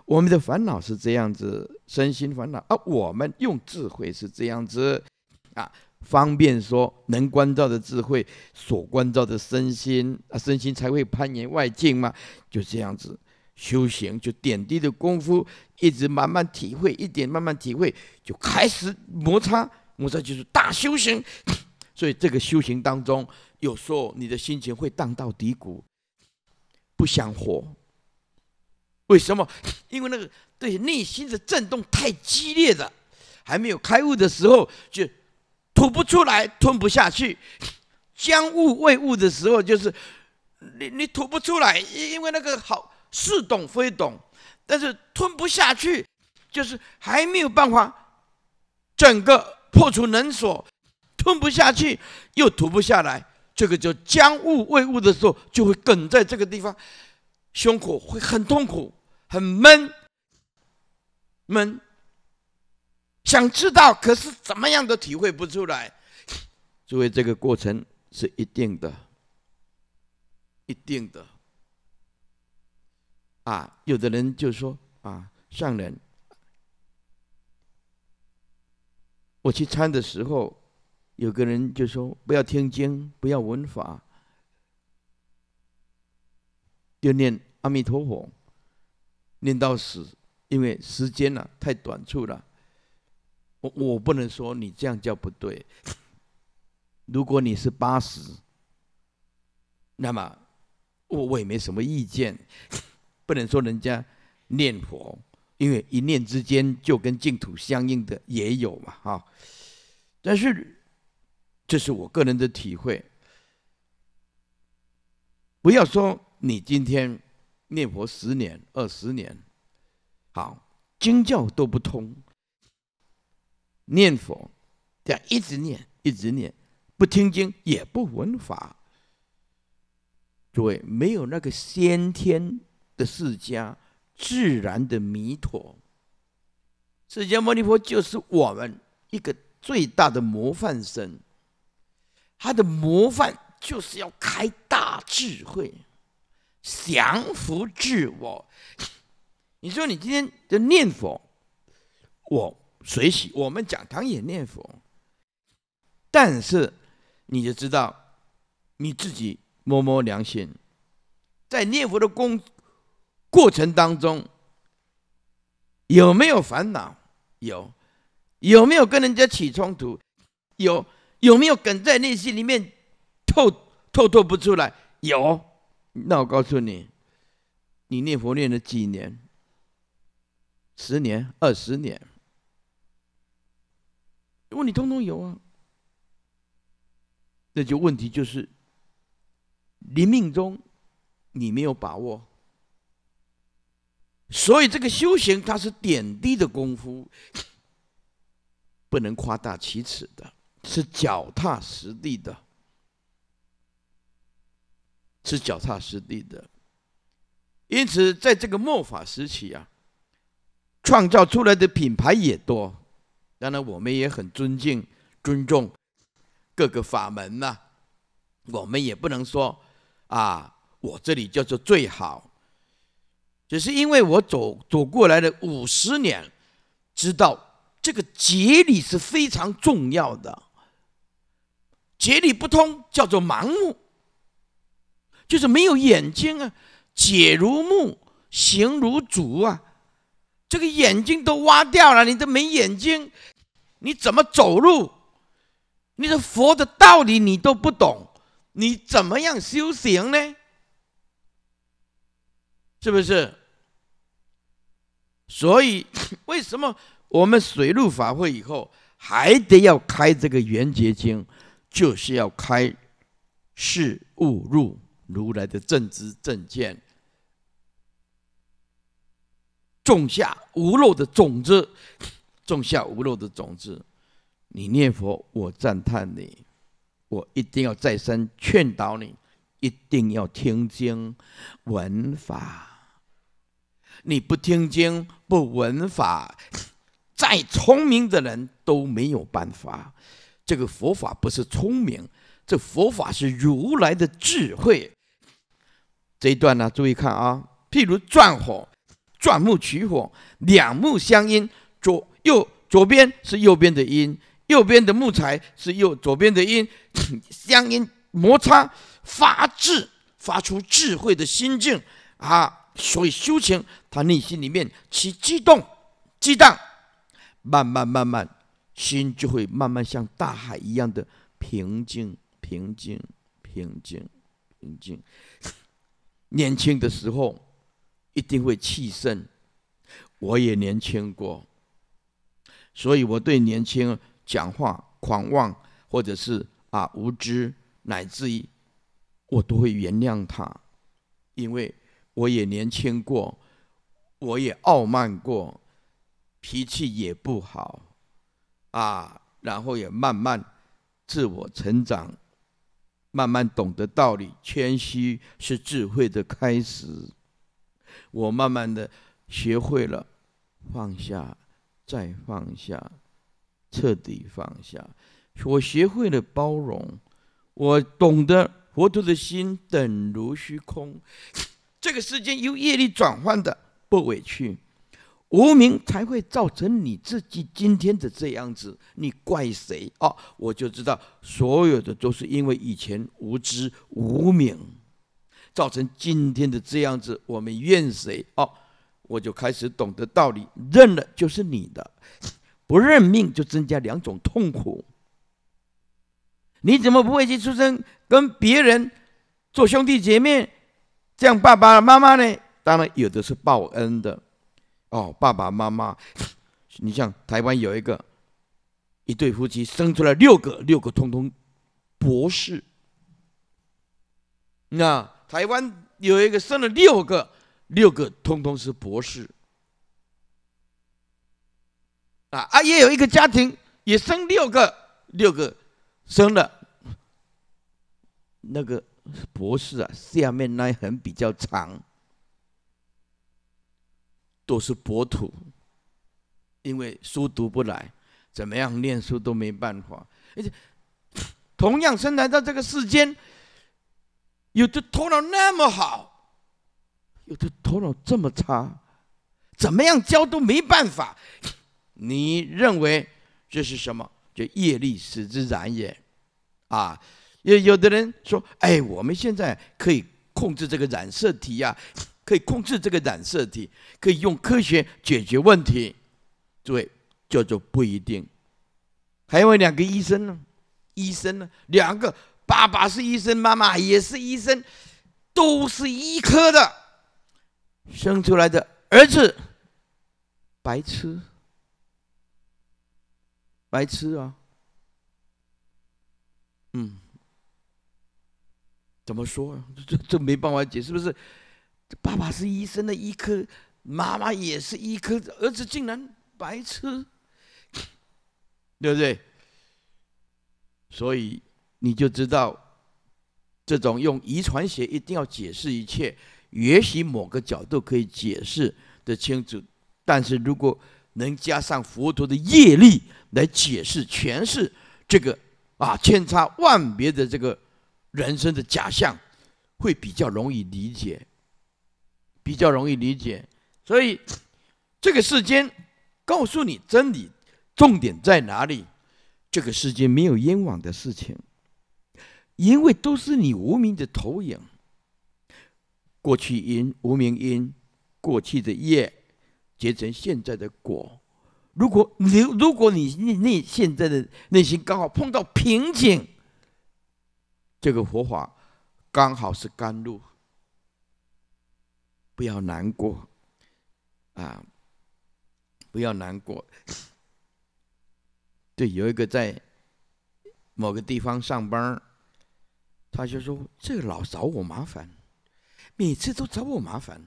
我们的烦恼是这样子，身心烦恼啊，我们用智慧是这样子，啊，方便说能关照的智慧，所关照的身心啊，身心才会攀岩外境嘛，就这样子修行，就点滴的功夫，一直慢慢体会一点，慢慢体会，就开始摩擦，摩擦就是大修行，所以这个修行当中，有时候你的心情会荡到低谷，不想活。为什么？因为那个对内心的震动太激烈了，还没有开悟的时候就吐不出来，吞不下去。将悟未悟的时候，就是你你吐不出来，因为那个好似懂非懂，但是吞不下去，就是还没有办法整个破除能所，吞不下去又吐不下来，这个叫将悟未悟的时候，就会梗在这个地方。胸口会很痛苦，很闷闷。想知道，可是怎么样都体会不出来。诸位，这个过程是一定的，一定的。啊，有的人就说啊，上人，我去参的时候，有个人就说不要听经，不要闻法。就念阿弥陀佛，念到死，因为时间啊、太短促了，我我不能说你这样叫不对。如果你是八十，那么我我也没什么意见，不能说人家念佛，因为一念之间就跟净土相应的也有嘛，哈。但是这是我个人的体会，不要说。你今天念佛十年、二十年，好，经教都不通，念佛这样一直念、一直念，不听经也不闻法，诸位没有那个先天的释迦自然的弥陀，释迦牟尼佛就是我们一个最大的模范生，他的模范就是要开大智慧。降服自我，你说你今天的念佛，我随喜。我们讲堂也念佛，但是你就知道你自己摸摸良心，在念佛的功过程当中，有没有烦恼？有，有没有跟人家起冲突？有，有没有梗在内心里面透透透不出来？有。那我告诉你，你念佛念了几年、十年、二十年，如果你通通有啊，那就问题就是临命中你没有把握，所以这个修行它是点滴的功夫，不能夸大其词的，是脚踏实地的。是脚踏实地的，因此在这个末法时期啊，创造出来的品牌也多。当然，我们也很尊敬、尊重各个法门呐。我们也不能说啊，我这里叫做最好，只是因为我走走过来的五十年，知道这个节理是非常重要的。节理不通，叫做盲目。就是没有眼睛啊，解如目，行如足啊，这个眼睛都挖掉了，你都没眼睛，你怎么走路？你的佛的道理你都不懂，你怎么样修行呢？是不是？所以，[LAUGHS] 为什么我们水路法会以后还得要开这个缘结经，就是要开事物入。如来的正知正见，种下无漏的种子，种下无漏的种子。你念佛，我赞叹你，我一定要再三劝导你，一定要听经闻法。你不听经不闻法，再聪明的人都没有办法。这个佛法不是聪明。这佛法是如来的智慧。这一段呢，注意看啊，譬如钻火，钻木取火，两木相因，左右左边是右边的因，右边的木材是右左边的因，[COUGHS] 相因摩擦发智，发出智慧的心境啊。所以修行，他内心里面起激动、激荡，慢慢慢慢，心就会慢慢像大海一样的平静。平静，平静，平静。年轻的时候一定会气盛，我也年轻过，所以我对年轻讲话狂妄，或者是啊无知，乃至于我都会原谅他，因为我也年轻过，我也傲慢过，脾气也不好，啊，然后也慢慢自我成长。慢慢懂得道理，谦虚是智慧的开始。我慢慢的学会了放下，再放下，彻底放下。我学会了包容，我懂得佛陀的心等如虚空，这个世界由业力转换的，不委屈。无名才会造成你自己今天的这样子，你怪谁啊？我就知道，所有的都是因为以前无知无名，造成今天的这样子。我们怨谁啊？我就开始懂得道理，认了就是你的，不认命就增加两种痛苦。你怎么不会去出生跟别人做兄弟姐妹，这样爸爸妈妈呢？当然有的是报恩的。哦，爸爸妈妈，你像台湾有一个一对夫妻生出来六个，六个通通博士。那台湾有一个生了六个，六个通通是博士。啊啊，也有一个家庭也生六个，六个生了那个博士啊，下面那一横比较长。都是薄土，因为书读不来，怎么样念书都没办法。而且，同样生来到这个世间，有的头脑那么好，有的头脑这么差，怎么样教都没办法。你认为这是什么？这业力使之然也。啊，有有的人说：“哎，我们现在可以控制这个染色体呀。”可以控制这个染色体，可以用科学解决问题。对，叫做不一定。还有两个医生呢，医生呢，两个爸爸是医生，妈妈也是医生，都是医科的，生出来的儿子，白痴，白痴啊！嗯，怎么说？这这没办法解，是不是？爸爸是医生的医科，妈妈也是医科，儿子竟然白痴，对不对？所以你就知道，这种用遗传学一定要解释一切，也许某个角度可以解释的清楚，但是如果能加上佛陀的业力来解释，诠释这个啊千差万别的这个人生的假象，会比较容易理解。比较容易理解，所以这个世间告诉你真理，重点在哪里？这个世间没有冤枉的事情，因为都是你无名的投影。过去因无名因，过去的业结成现在的果。如果如如果你你你现在的内心刚好碰到瓶颈，这个佛法刚好是甘露。不要难过，啊！不要难过。对，有一个在某个地方上班，他就说：“这老找我麻烦，每次都找我麻烦。”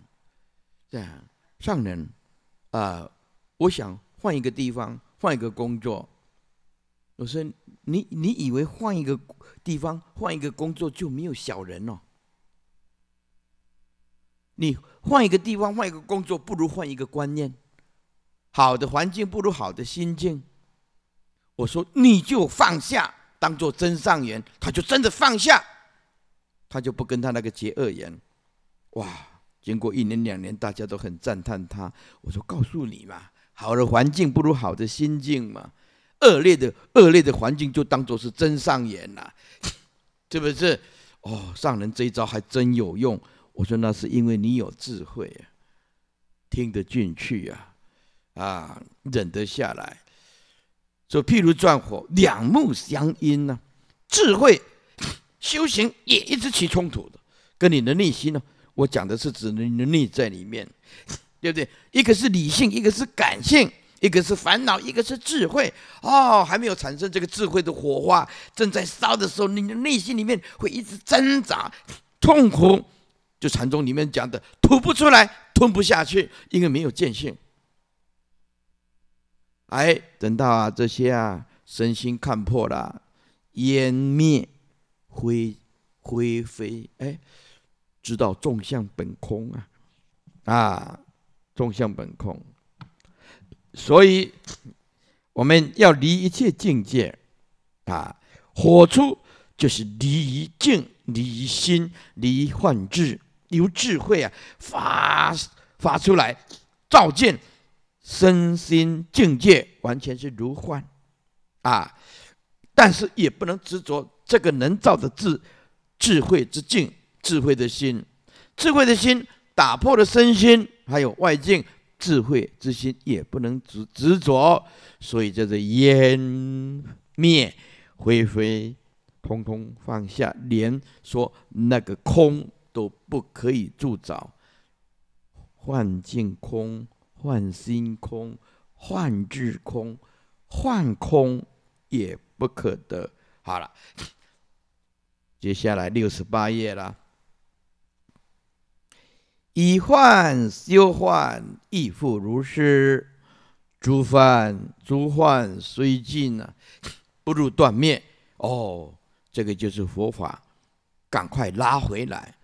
这样上人啊，我想换一个地方，换一个工作。我说：“你你以为换一个地方，换一个工作就没有小人哦？”你换一个地方，换一个工作，不如换一个观念。好的环境不如好的心境。我说你就放下，当做真上缘，他就真的放下，他就不跟他那个结恶缘。哇！经过一年两年，大家都很赞叹他。我说告诉你嘛，好的环境不如好的心境嘛。恶劣的恶劣的环境就当做是真上缘啦，是不是？哦，上人这一招还真有用。我说那是因为你有智慧啊，听得进去呀，啊，忍得下来。说譬如转火，两目相因呢，智慧修行也一直起冲突的，跟你的内心呢。我讲的是指你的内在里面，对不对？一个是理性，一个是感性，一个是烦恼，一个是智慧。哦，还没有产生这个智慧的火花，正在烧的时候，你的内心里面会一直挣扎、痛苦。就禅宗里面讲的，吐不出来，吞不下去，因为没有见性。哎，等到啊这些啊身心看破了，烟灭，灰灰飞，哎，知道众向本空啊，啊，众向本空。所以我们要离一切境界，啊，火出就是离境、离心、离幻智。由智慧啊发发出来，照见身心境界，完全是如幻啊！但是也不能执着这个能造的智智慧之境，智慧的心，智慧的心打破了身心还有外境，智慧之心也不能执执着，所以叫做烟灭灰灰，通通放下，连说那个空。都不可以铸造，幻境空、幻心空、幻智空、幻空也不可得。好了，[LAUGHS] 接下来六十八页啦。以幻修幻，亦复如是，诸幻诸幻虽尽啊，不如断灭。哦，这个就是佛法，赶快拉回来。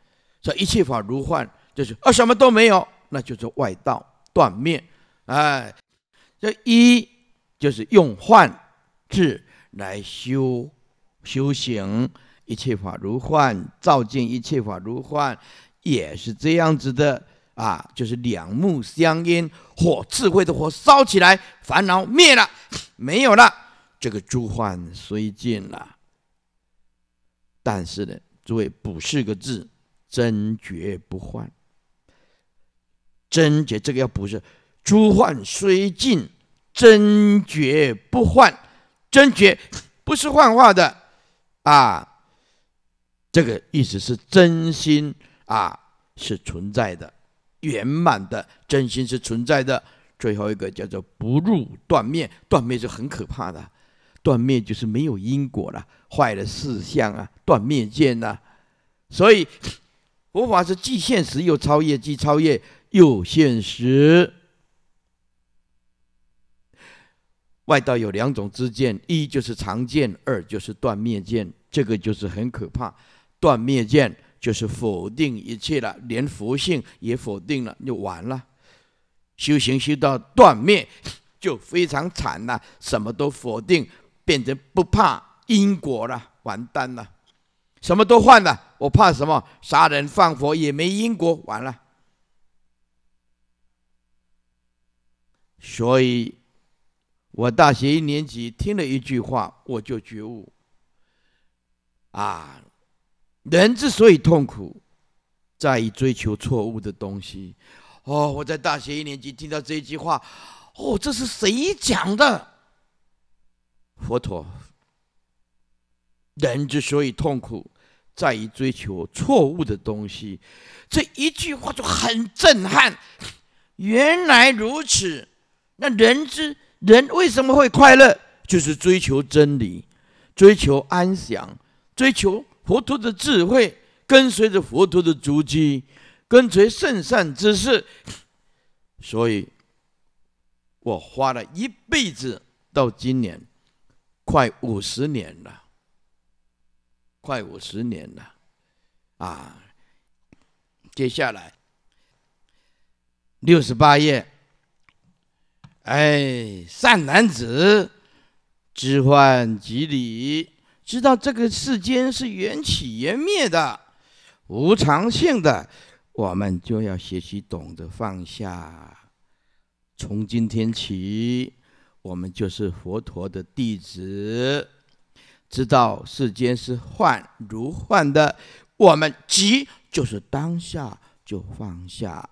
这一切法如幻，就是啊，什么都没有，那就是外道断灭。哎，这一就是用幻智来修修行，一切法如幻，照见一切法如幻，也是这样子的啊，就是两目相因，火智慧的火烧起来，烦恼灭了，没有了。这个诸幻虽尽了，但是呢，诸位补四个字。真觉不换。真觉这个要补是，诸幻虽尽，真觉不换，真觉不是幻化的啊。这个意思是真心啊是存在的，圆满的真心是存在的。最后一个叫做不入断灭，断灭是很可怕的，断灭就是没有因果了，坏了四相啊，断灭见呐，所以。佛法是既现实又超越，既超越又现实。外道有两种之见：一就是常见，二就是断灭见。这个就是很可怕，断灭见就是否定一切了，连佛性也否定了，就完了。修行修到断灭，就非常惨了，什么都否定，变成不怕因果了，完蛋了。什么都换了，我怕什么杀人放火也没因果，完了。所以，我大学一年级听了一句话，我就觉悟。啊，人之所以痛苦，在于追求错误的东西。哦，我在大学一年级听到这句话，哦，这是谁讲的？佛陀。人之所以痛苦。在于追求错误的东西，这一句话就很震撼。原来如此，那人之人为什么会快乐？就是追求真理，追求安详，追求佛陀的智慧，跟随着佛陀的足迹，跟随圣善之事。所以，我花了一辈子，到今年快五十年了。快五十年了，啊！接下来六十八页，哎，善男子知患即理，知道这个世间是缘起缘灭的、无常性的，我们就要学习懂得放下。从今天起，我们就是佛陀的弟子。知道世间是幻如幻的，我们即就是当下就放下。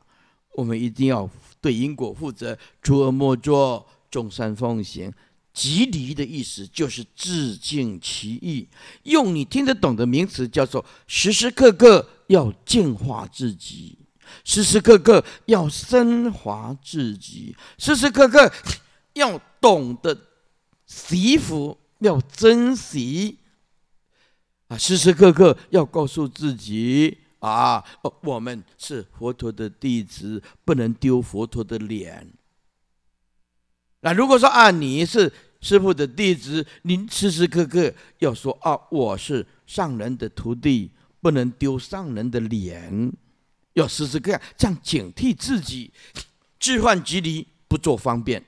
我们一定要对因果负责，除恶莫作，众善奉行。即离的意思就是自尽其意。用你听得懂的名词叫做时时刻刻要净化自己，时时刻刻要升华自己，时时刻刻要懂得惜福。要珍惜啊！时时刻刻要告诉自己啊，我们是佛陀的弟子，不能丢佛陀的脸。那如果说啊，你是师父的弟子，您时时刻刻要说啊，我是上人的徒弟，不能丢上人的脸，要时时刻刻这样警惕自己，置换及离，不做方便。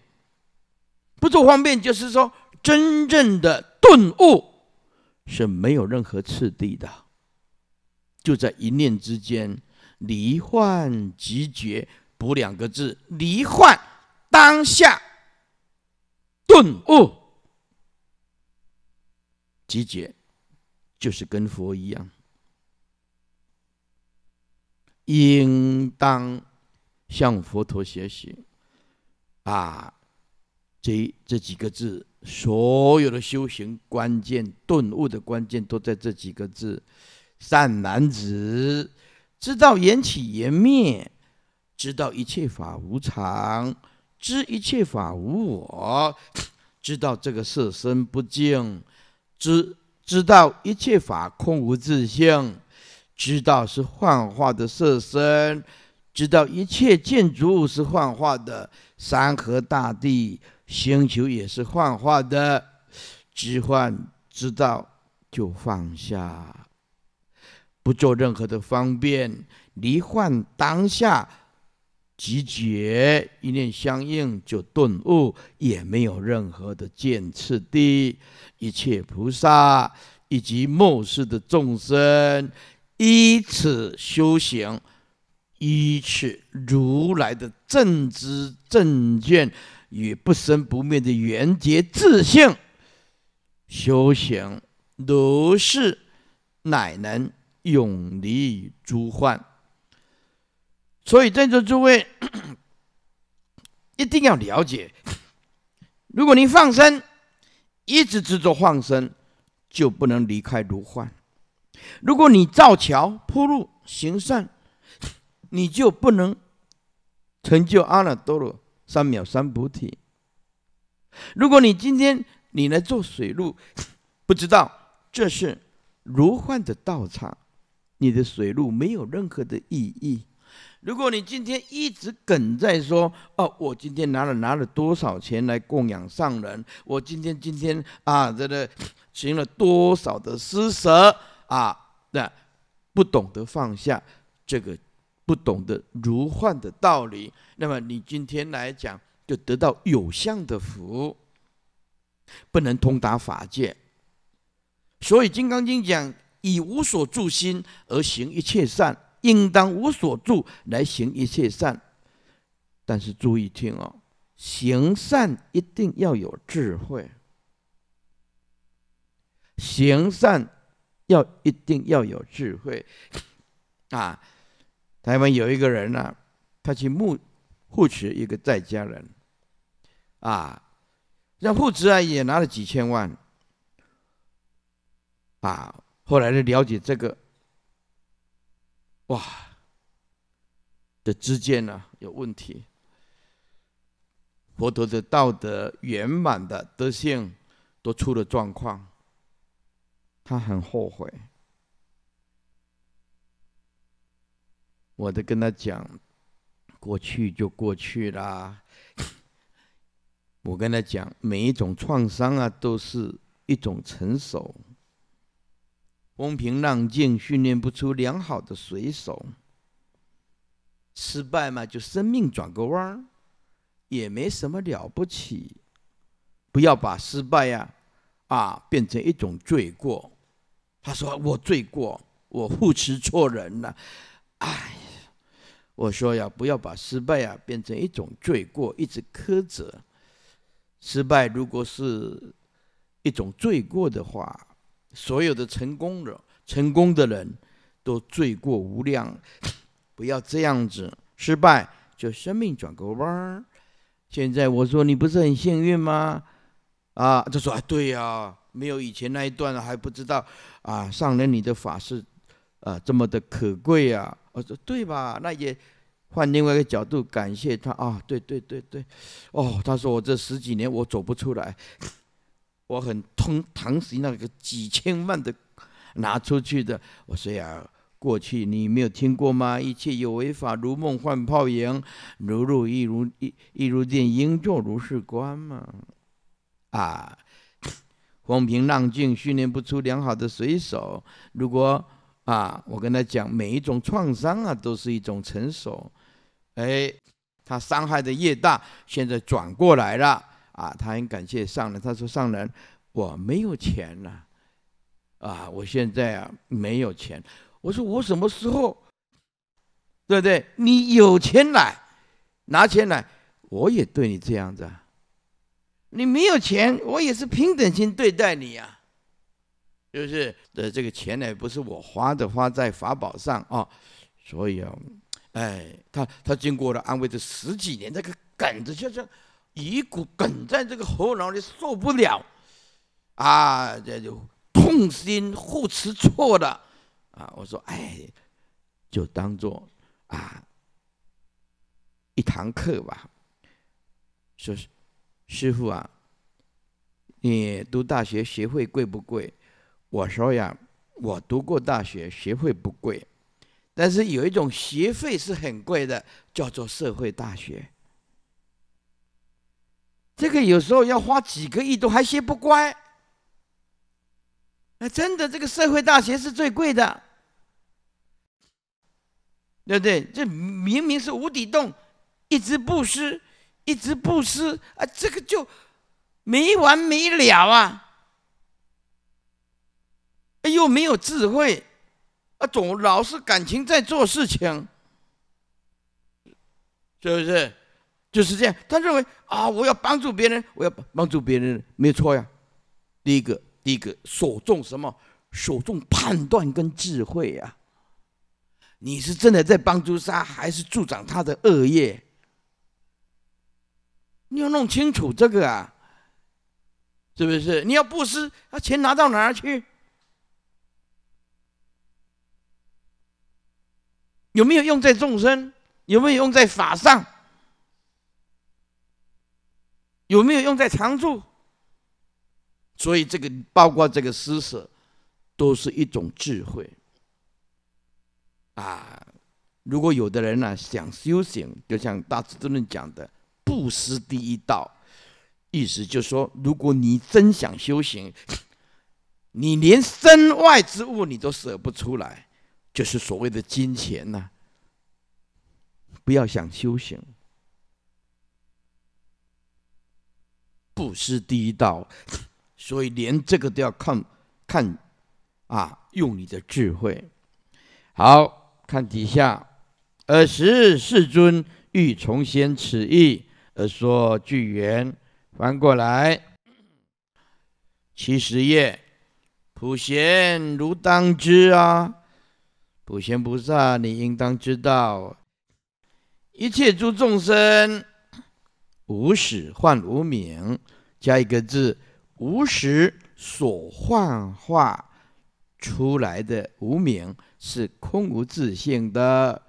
不做方便，就是说。真正的顿悟是没有任何次第的，就在一念之间，离幻即觉。补两个字：离幻当下顿悟即觉，就是跟佛一样，应当向佛陀学习。啊，这这几个字。所有的修行关键顿悟的关键都在这几个字：善男子，知道缘起缘灭，知道一切法无常，知一切法无我，知道这个色身不净，知知道一切法空无自性，知道是幻化的色身，知道一切建筑物是幻化的山河大地。星球也是幻化的，知幻知道就放下，不做任何的方便，离幻当下即觉，一念相应就顿悟，也没有任何的见次第，一切菩萨以及末世的众生，依此修行，依此如来的正知正见。与不生不灭的圆觉自性修行，如是乃能永离诸患。所以，在座诸位一定要了解：如果你放生，一直执着放生，就不能离开如幻。如果你造桥铺路行善，你就不能成就阿耨多罗。三秒三补体。如果你今天你来做水路，[COUGHS] 不知道这是如幻的道场，你的水路没有任何的意义。如果你今天一直梗在说哦，我今天拿了拿了多少钱来供养上人，我今天今天啊这个 [COUGHS] 行了多少的施舍啊的，不懂得放下这个。不懂得如幻的道理，那么你今天来讲就得到有相的福，不能通达法界。所以《金刚经》讲：“以无所住心而行一切善，应当无所住来行一切善。”但是注意听哦，行善一定要有智慧，行善要一定要有智慧啊。台湾有一个人呢，他去募，护持一个在家人，啊，让护持啊也拿了几千万，啊，后来呢了解这个，哇，的之间呢有问题，佛陀的道德圆满的德性都出了状况，他很后悔。我都跟他讲，过去就过去啦。[LAUGHS] 我跟他讲，每一种创伤啊，都是一种成熟。风平浪静训练不出良好的水手。失败嘛，就生命转个弯儿，也没什么了不起。不要把失败呀，啊，变成一种罪过。他说：“我罪过，我扶持错人了。”哎。我说呀，不要把失败啊变成一种罪过，一直苛责。失败如果是一种罪过的话，所有的成功人、成功的人都罪过无量。不要这样子，失败就生命转个弯儿。现在我说你不是很幸运吗？啊，他说啊，对呀，没有以前那一段还不知道啊。上人你的法是，啊这么的可贵啊。我说对吧？那也换另外一个角度感谢他啊！对对对对，哦，他说我这十几年我走不出来，我很痛。当时那个几千万的拿出去的，我说呀，过去你没有听过吗？一切有为法，如梦幻泡影，如露亦如亦亦如电，应作如是观嘛！啊，风 [COUGHS] 平浪静，训练不出良好的水手。如果啊，我跟他讲，每一种创伤啊，都是一种成熟。哎，他伤害的越大，现在转过来了啊，他很感谢上人。他说上人，我没有钱了，啊，我现在啊没有钱。我说我什么时候，对不对？你有钱来，拿钱来，我也对你这样子。你没有钱，我也是平等心对待你呀。就是的这个钱呢，不是我花的，花在法宝上啊，所以啊，哎，他他经过了安慰，这十几年那个梗子就像一股梗在这个喉咙里受不了，啊，这就痛心、护吃错了啊，我说哎，就当做啊一堂课吧，说师傅啊，你读大学学费贵不贵？我说呀，我读过大学，学费不贵，但是有一种学费是很贵的，叫做社会大学。这个有时候要花几个亿都还学不乖。哎，真的，这个社会大学是最贵的，对不对？这明明是无底洞，一直不施，一直不施，啊，这个就没完没了啊。哎又没有智慧，啊，总老是感情在做事情，是不是？就是这样。他认为啊，我要帮助别人，我要帮助别人，没错呀。第一个，第一个，所重什么？所重判断跟智慧呀。你是真的在帮助他，还是助长他的恶业？你要弄清楚这个啊，是不是？你要布施，他钱拿到哪儿去？有没有用在众生？有没有用在法上？有没有用在常住？所以这个包括这个施舍，都是一种智慧。啊，如果有的人呢想修行，就像《大智度论》讲的“布施第一道”，意思就是说，如果你真想修行，你连身外之物你都舍不出来。就是所谓的金钱呐，不要想修行，布施第一道，所以连这个都要看，看啊，用你的智慧，好看底下。尔时世尊欲重先此意，而说句缘。翻过来，七十页，普贤如当之啊。不贤菩萨，你应当知道，一切诸众生无始幻无明，加一个字，无始所幻化出来的无名是空无自性的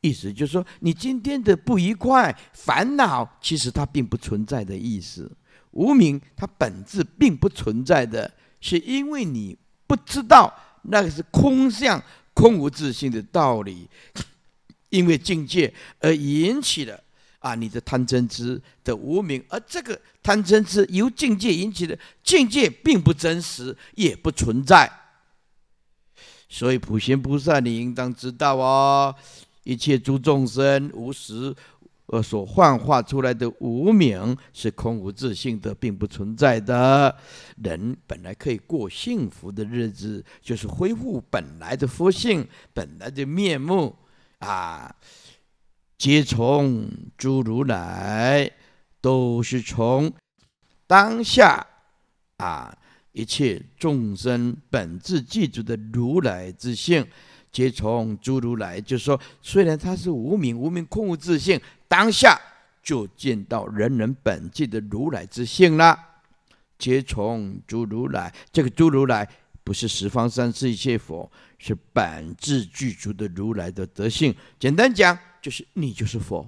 意思，就是说你今天的不愉快、烦恼，其实它并不存在的意思。无名它本质并不存在的，是因为你不知道那个是空相。空无自性的道理，因为境界而引起的啊，你的贪嗔痴的无名，而这个贪嗔痴由境界引起的境界并不真实，也不存在。所以普贤菩萨，你应当知道哦，一切诸众生无时而所幻化出来的无名是空无自性的，并不存在的。人本来可以过幸福的日子，就是恢复本来的佛性、本来的面目啊！皆从诸如来，都是从当下啊，一切众生本质具足的如来之性，皆从诸如来。就是说，虽然他是无名，无名空无自性。当下就见到人人本具的如来之性了，皆从诸如来。这个诸如来不是十方三世一切佛，是本自具足的如来的德性。简单讲，就是你就是佛。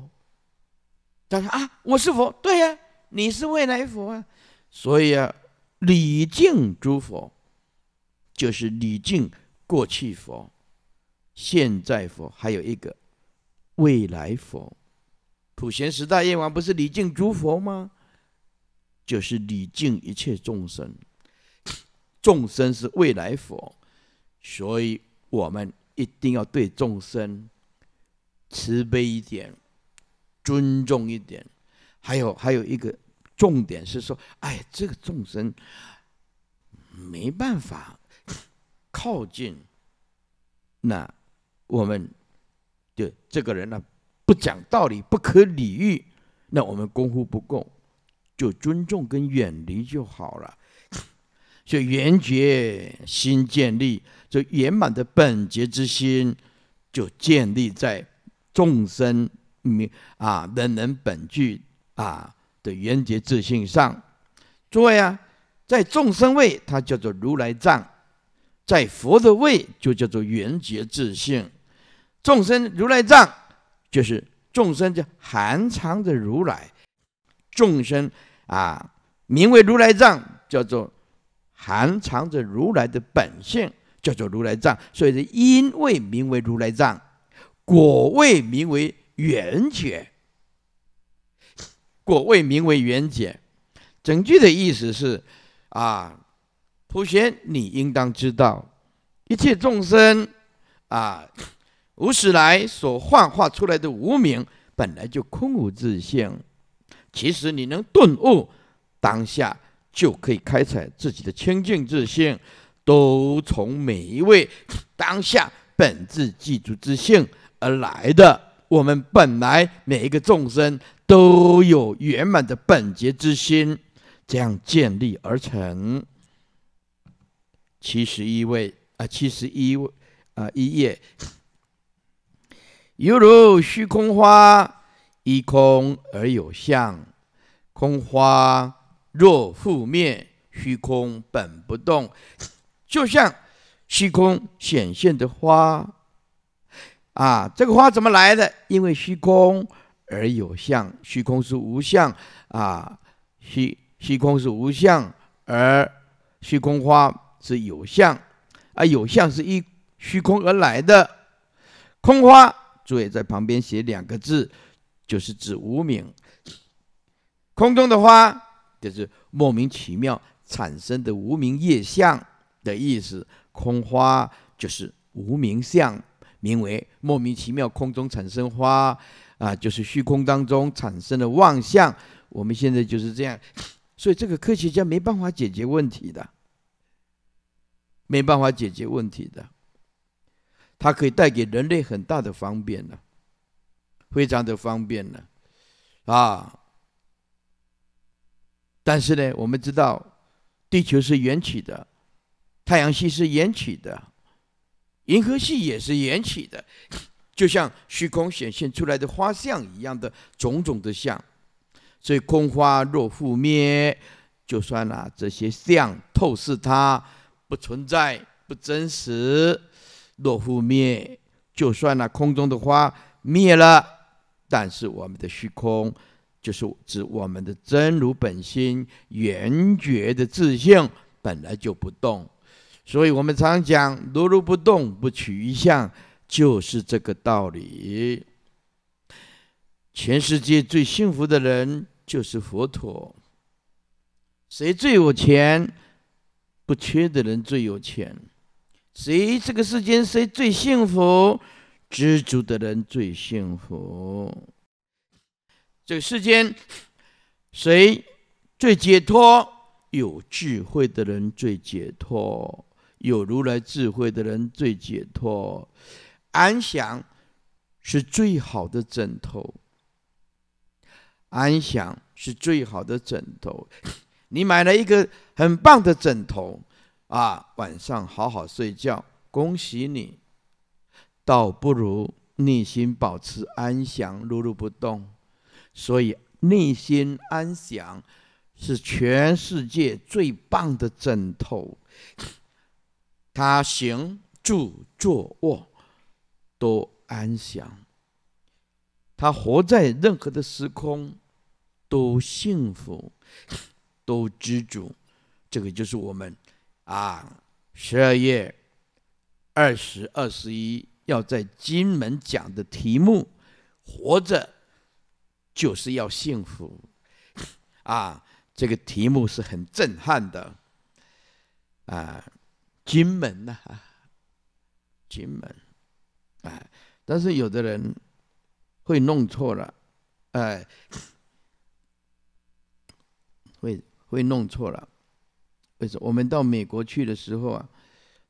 他说：“啊，我是佛。”对呀，你是未来佛。啊，所以啊，礼敬诸佛，就是礼敬过去佛、现在佛，还有一个未来佛。普贤十大愿王不是礼敬诸佛吗？就是礼敬一切众生，众生是未来佛，所以我们一定要对众生慈悲一点，尊重一点。还有还有一个重点是说，哎，这个众生没办法靠近，那我们就这个人呢？不讲道理，不可理喻，那我们功夫不够，就尊重跟远离就好了。[LAUGHS] 所以缘觉心建立，就圆满的本觉之心，就建立在众生面啊人人本具啊的缘觉自信上。诸位啊，在众生位，它叫做如来藏；在佛的位，就叫做缘觉自信。众生如来藏。就是众生，叫含藏着如来；众生啊，名为如来藏，叫做含藏着如来的本性，叫做如来藏。所以是因为名为如来藏，果位名为缘觉。果位名为缘觉。整句的意思是：啊，普贤，你应当知道，一切众生啊。无始来所幻化出来的无明，本来就空无自性。其实你能顿悟，当下就可以开采自己的清净自性，都从每一位 [SNIFFS] 当下本质具足自性而来的。我们本来每一个众生都有圆满的本觉之心，这样建立而成。七十一位啊，七十一位啊，一页。犹如虚空花，依空而有相。空花若覆灭，虚空本不动。就像虚空显现的花，啊，这个花怎么来的？因为虚空而有相。虚空是无相啊，虚虚空是无相，而虚空花是有相，啊，有相是依虚空而来的，空花。所以在旁边写两个字，就是指无名。空中的花，就是莫名其妙产生的无名叶相的意思。空花就是无名相，名为莫名其妙空中产生花啊，就是虚空当中产生的妄相。我们现在就是这样，所以这个科学家没办法解决问题的，没办法解决问题的。它可以带给人类很大的方便呢，非常的方便呢，啊！但是呢，我们知道，地球是缘起的，太阳系是缘起的，银河系也是缘起的，就像虚空显现出来的花像一样的种种的像。所以空花若覆灭，就算啊这些像透视它不存在、不真实。若乎灭，就算那空中的花灭了，但是我们的虚空，就是指我们的真如本心、圆觉的自性，本来就不动。所以我们常讲“如如不动，不取一相”，就是这个道理。全世界最幸福的人就是佛陀。谁最有钱？不缺的人最有钱。谁这个世间谁最幸福？知足的人最幸福。这个世间谁最解脱？有智慧的人最解脱。有如来智慧的人最解脱。安详是最好的枕头。安详是最好的枕头。你买了一个很棒的枕头。啊，晚上好好睡觉，恭喜你。倒不如内心保持安详，如如不动。所以，内心安详是全世界最棒的枕头。他行、住、坐、卧都安详，他活在任何的时空都幸福，都知足。这个就是我们。啊，十二月二十二十一要在金门讲的题目，活着就是要幸福。啊，这个题目是很震撼的。啊，金门呐，金门，哎，但是有的人会弄错了，哎，会会弄错了。我们到美国去的时候啊，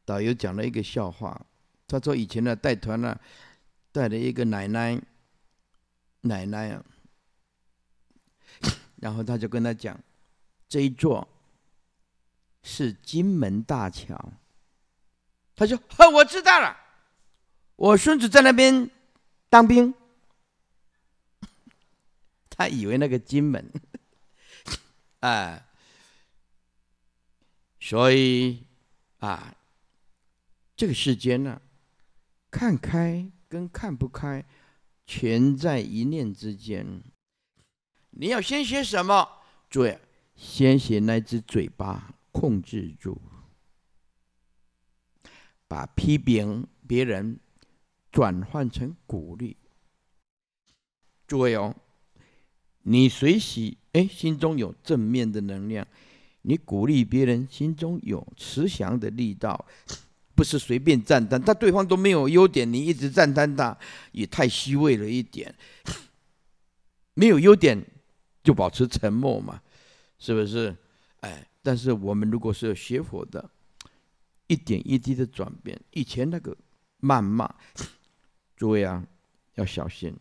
导游讲了一个笑话。他说以前呢带团呢带了一个奶奶，奶奶啊，[COUGHS] 然后他就跟他讲这一座是金门大桥。他说：“呵，我知道了，我孙子在那边当兵。[LAUGHS] ”他以为那个金门，[LAUGHS] 哎。所以，啊，这个世间呢，看开跟看不开，全在一念之间。你要先学什么？注意，先写那只嘴巴，控制住，把批评别人转换成鼓励。诸位哦，你随喜，哎，心中有正面的能量。你鼓励别人，心中有慈祥的力道，不是随便赞叹。他对方都没有优点，你一直赞叹他，也太虚伪了一点。没有优点，就保持沉默嘛，是不是？哎，但是我们如果是学佛的，一点一滴的转变，以前那个谩骂，诸位啊，要小心。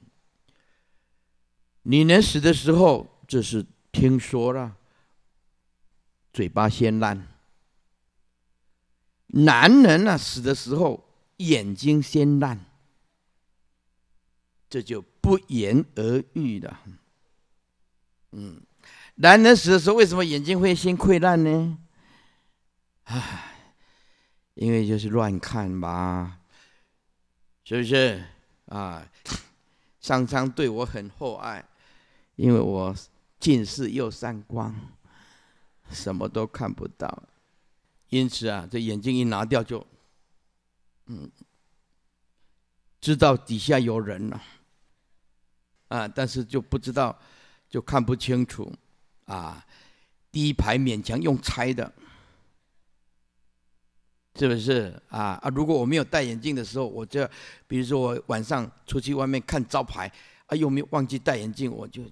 你能死的时候，这是听说了。嘴巴先烂，男人呢死的时候眼睛先烂，这就不言而喻了。嗯，男人死的时候为什么眼睛会先溃烂呢？唉，因为就是乱看吧，是不是啊？上苍对我很厚爱，因为我近视又散光。什么都看不到，因此啊，这眼镜一拿掉就，嗯，知道底下有人了，啊，但是就不知道，就看不清楚，啊，第一排勉强用猜的，是不是？啊啊，如果我没有戴眼镜的时候，我就，比如说我晚上出去外面看招牌，啊，又没有忘记戴眼镜，我就。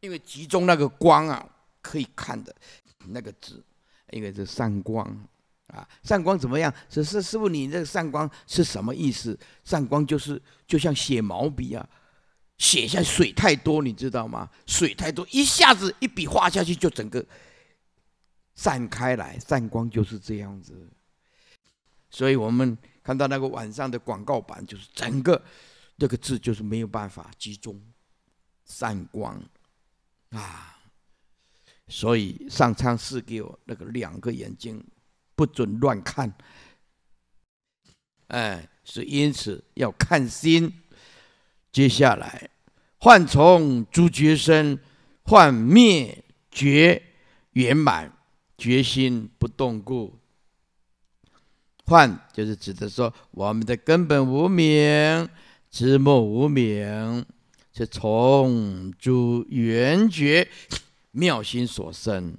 因为集中那个光啊，可以看的那个字，因为是散光啊，散光怎么样？是是，师傅，你这个散光是什么意思？散光就是就像写毛笔啊，写下水太多，你知道吗？水太多，一下子一笔画下去就整个散开来，散光就是这样子。所以我们看到那个晚上的广告板，就是整个这个字就是没有办法集中，散光。啊，所以上苍赐给我那个两个眼睛，不准乱看。哎，是因此要看心。接下来，幻从诸觉生，幻灭觉圆满，觉心不动故。幻就是指的说，我们的根本无明、知目无明。是从诸缘觉妙心所生，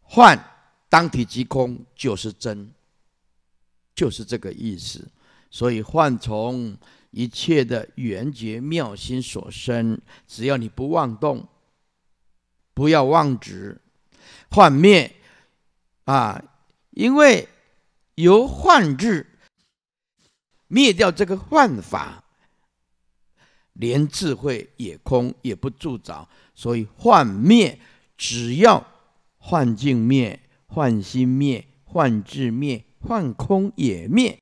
幻当体即空，就是真，就是这个意思。所以幻从一切的缘觉妙心所生，只要你不妄动，不要妄执，幻灭啊！因为由幻智灭掉这个幻法。连智慧也空，也不助长，所以幻灭。只要幻境灭、幻心灭、幻智灭、幻空也灭。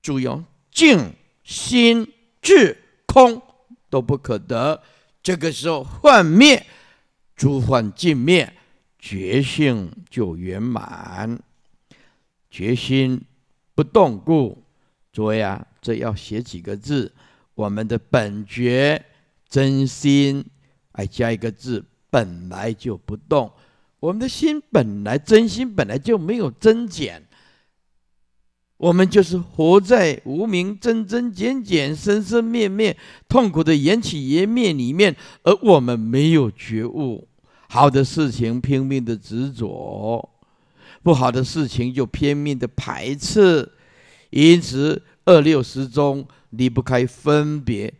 注意，境、心、智、空都不可得。这个时候幻灭，诸幻尽灭，觉性就圆满。决心不动故。诸位啊，这要写几个字。我们的本觉真心，哎，加一个字，本来就不动。我们的心本来真心，本来就没有增减。我们就是活在无名增增减减、生生灭灭、痛苦的缘起缘灭里面，而我们没有觉悟。好的事情拼命的执着，不好的事情就拼命的排斥，因此二六十中。离不开分别，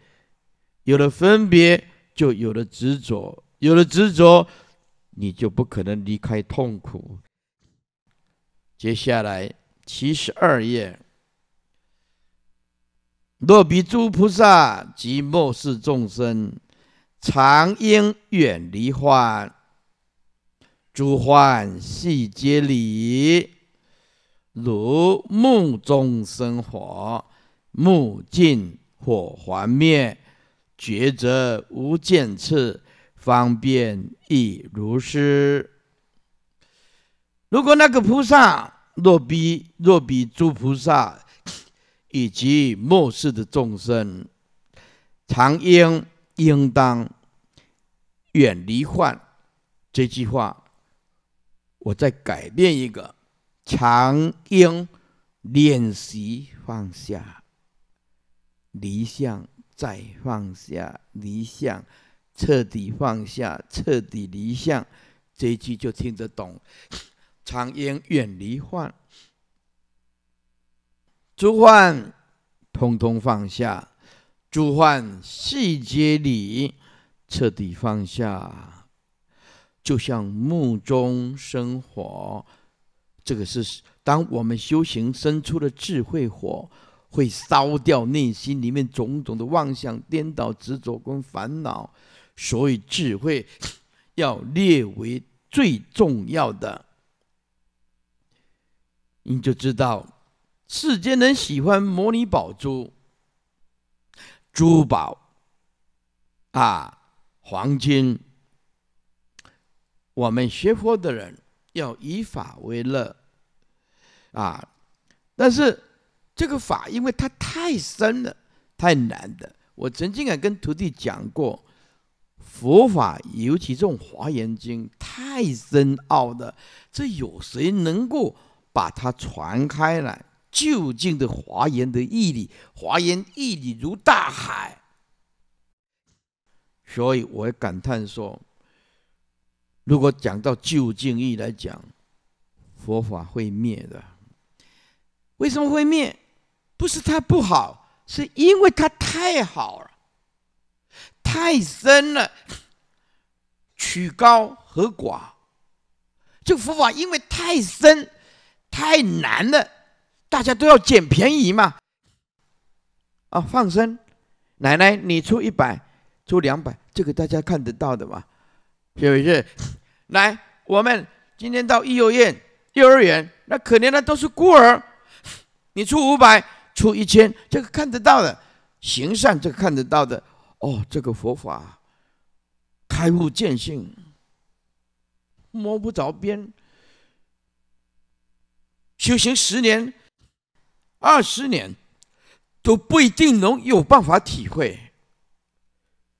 有了分别，就有了执着；有了执着，你就不可能离开痛苦。接下来七十二页，若比诸菩萨及末世众生，常应远离患，诸患悉皆离，如梦中生活，目尽火还灭，觉则无见次方便亦如是。如果那个菩萨若比若比诸菩萨以及末世的众生，常应应当远离患。这句话，我再改变一个：常应练习放下。离相再放下，离相彻底放下，彻底离相，这句就听得懂。常言远离患，诸患通通放下，诸患细节里彻底放下，就像目中生火，这个是当我们修行生出的智慧火。会烧掉内心里面种种的妄想、颠倒、执着跟烦恼，所以智慧要列为最重要的。你就知道，世间人喜欢摩尼宝珠、珠宝，啊，黄金。我们学佛的人要以法为乐，啊，但是。这个法因为它太深了，太难的。我曾经也跟徒弟讲过，佛法尤其这种华严经太深奥的，这有谁能够把它传开来？究竟的华严的义理，华严义理如大海，所以我也感叹说，如果讲到究竟义来讲，佛法会灭的。为什么会灭？不是他不好，是因为他太好了，太深了。曲高和寡，这佛法因为太深、太难了，大家都要捡便宜嘛。啊，放生，奶奶你出一百，出两百，这个大家看得到的嘛？是不是？来，我们今天到幼儿园，幼儿园那可怜的都是孤儿，你出五百。出一千，这个看得到的行善，这个看得到的哦。这个佛法开悟见性，摸不着边，修行十年、二十年都不一定能有办法体会。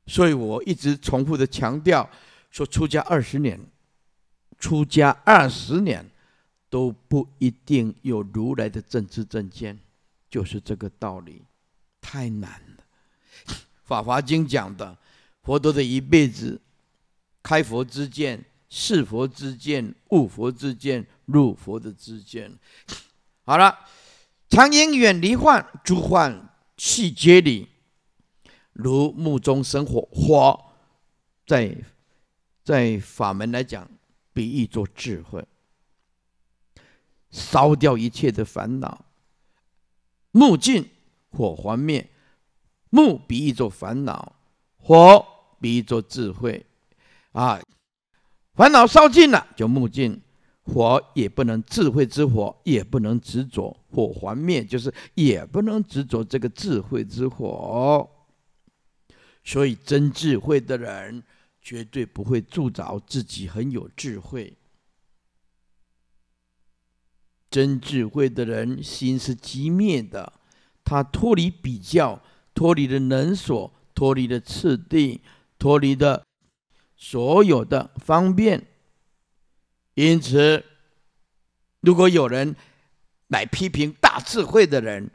所以我一直重复的强调，说出家二十年，出家二十年都不一定有如来的正知正见。就是这个道理，太难了。[LAUGHS]《法华经》讲的，佛陀的一辈子，开佛之见，是佛之见，悟佛之见，入佛的之见。[LAUGHS] 好了，常言远离患，诸患弃皆离，如目中生火，火在在法门来讲，比喻作智慧，烧掉一切的烦恼。木尽，火还灭；木比喻作烦恼，火比喻作智慧。啊，烦恼烧尽了就木尽，火也不能智慧之火也不能执着，火还灭就是也不能执着这个智慧之火。所以，真智慧的人绝对不会铸造自己很有智慧。真智慧的人，心是极灭的，他脱离比较，脱离了能所，脱离了次第，脱离的所有的方便。因此，如果有人来批评大智慧的人，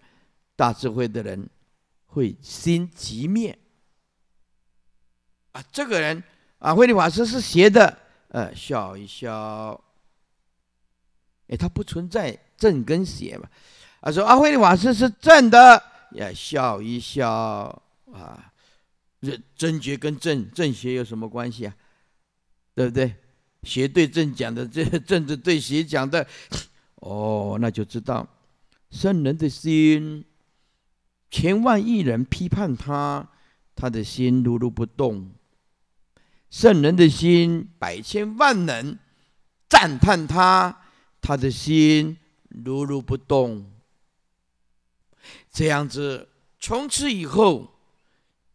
大智慧的人会心寂灭。啊，这个人啊，慧理法师是邪的，呃，笑一笑。哎，他不存在正跟邪嘛？啊，说阿慧的往事是正的，要笑一笑啊。这真觉跟正正邪有什么关系啊？对不对？邪对正讲的，这正的对邪讲的，哦，那就知道圣人的心，千万亿人批判他，他的心如如不动；圣人的心，百千万人赞叹他。他的心如如不动，这样子从此以后，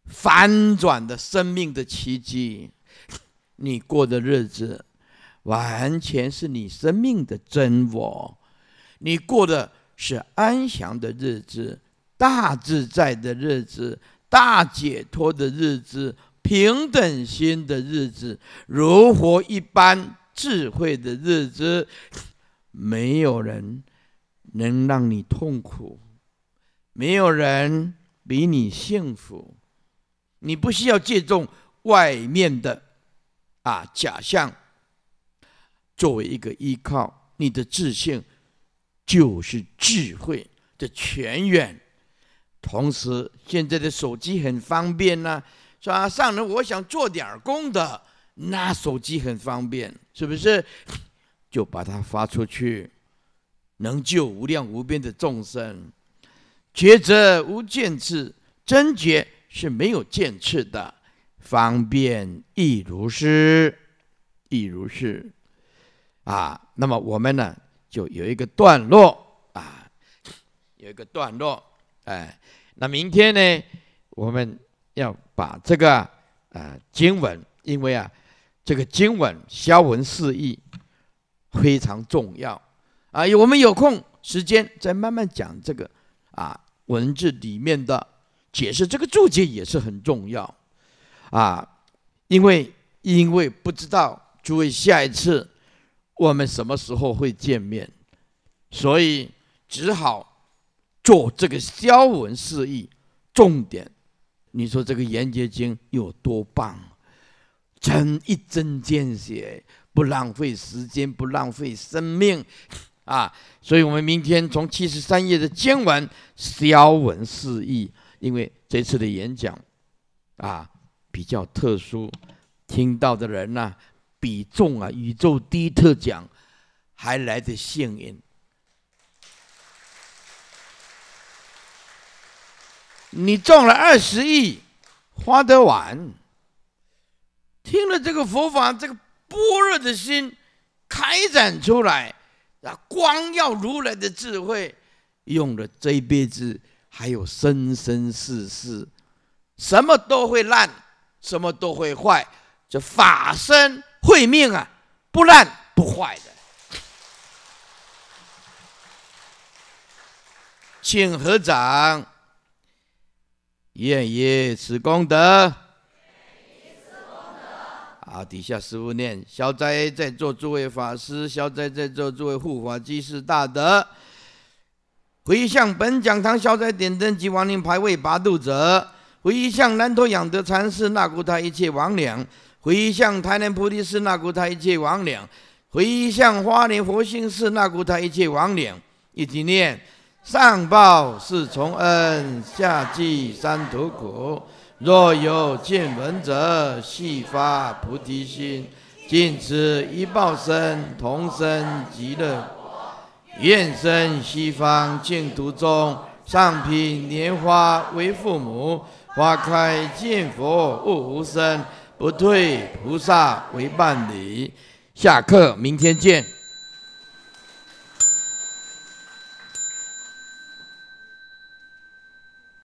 翻转的生命的奇迹。你过的日子，完全是你生命的真我。你过的是安详的日子，大自在的日子，大解脱的日子，平等心的日子，如活一般智慧的日子。没有人能让你痛苦，没有人比你幸福，你不需要借助外面的啊假象作为一个依靠，你的自信就是智慧的泉源。同时，现在的手机很方便呐，是吧？上人，我想做点儿工的，拿手机很方便，是不是？就把它发出去，能救无量无边的众生。觉者无见次，真觉是没有见次的。方便亦如是，亦如是。啊，那么我们呢，就有一个段落啊，有一个段落。哎，那明天呢，我们要把这个呃经文，因为啊，这个经文消文四意。非常重要啊！有我们有空时间再慢慢讲这个啊，文字里面的解释，这个注解也是很重要啊。因为因为不知道诸位下一次我们什么时候会见面，所以只好做这个消文释义。重点，你说这个《延结经》有多棒？真一针见血。不浪费时间，不浪费生命，啊！所以，我们明天从七十三页的经文、消文释义，因为这次的演讲，啊，比较特殊，听到的人呢，比中啊，宇宙第一特奖还来的幸运。你中了二十亿，花得完。听了这个佛法，这个。般若的心开展出来，那光耀如来的智慧，用了这一辈子，还有生生世世，什么都会烂，什么都会坏，这法身慧命啊，不烂不坏的。请合掌，愿以此功德。啊！底下十五念，小灾在座诸位法师，小灾在座诸位护法，积世大德，回向本讲堂小灾点灯及亡灵牌位八度者，回向南陀养德禅师那古他一切亡灵，回向台南菩提寺那古他一切亡灵，回向花莲佛心寺那古他一切亡灵，一起念：上报四重恩，下济三途苦。若有见闻者，悉发菩提心。尽此一报身，同生极乐。愿生西方净土中，上品莲花为父母。花开见佛悟无生，不退菩萨为伴侣。下课，明天见。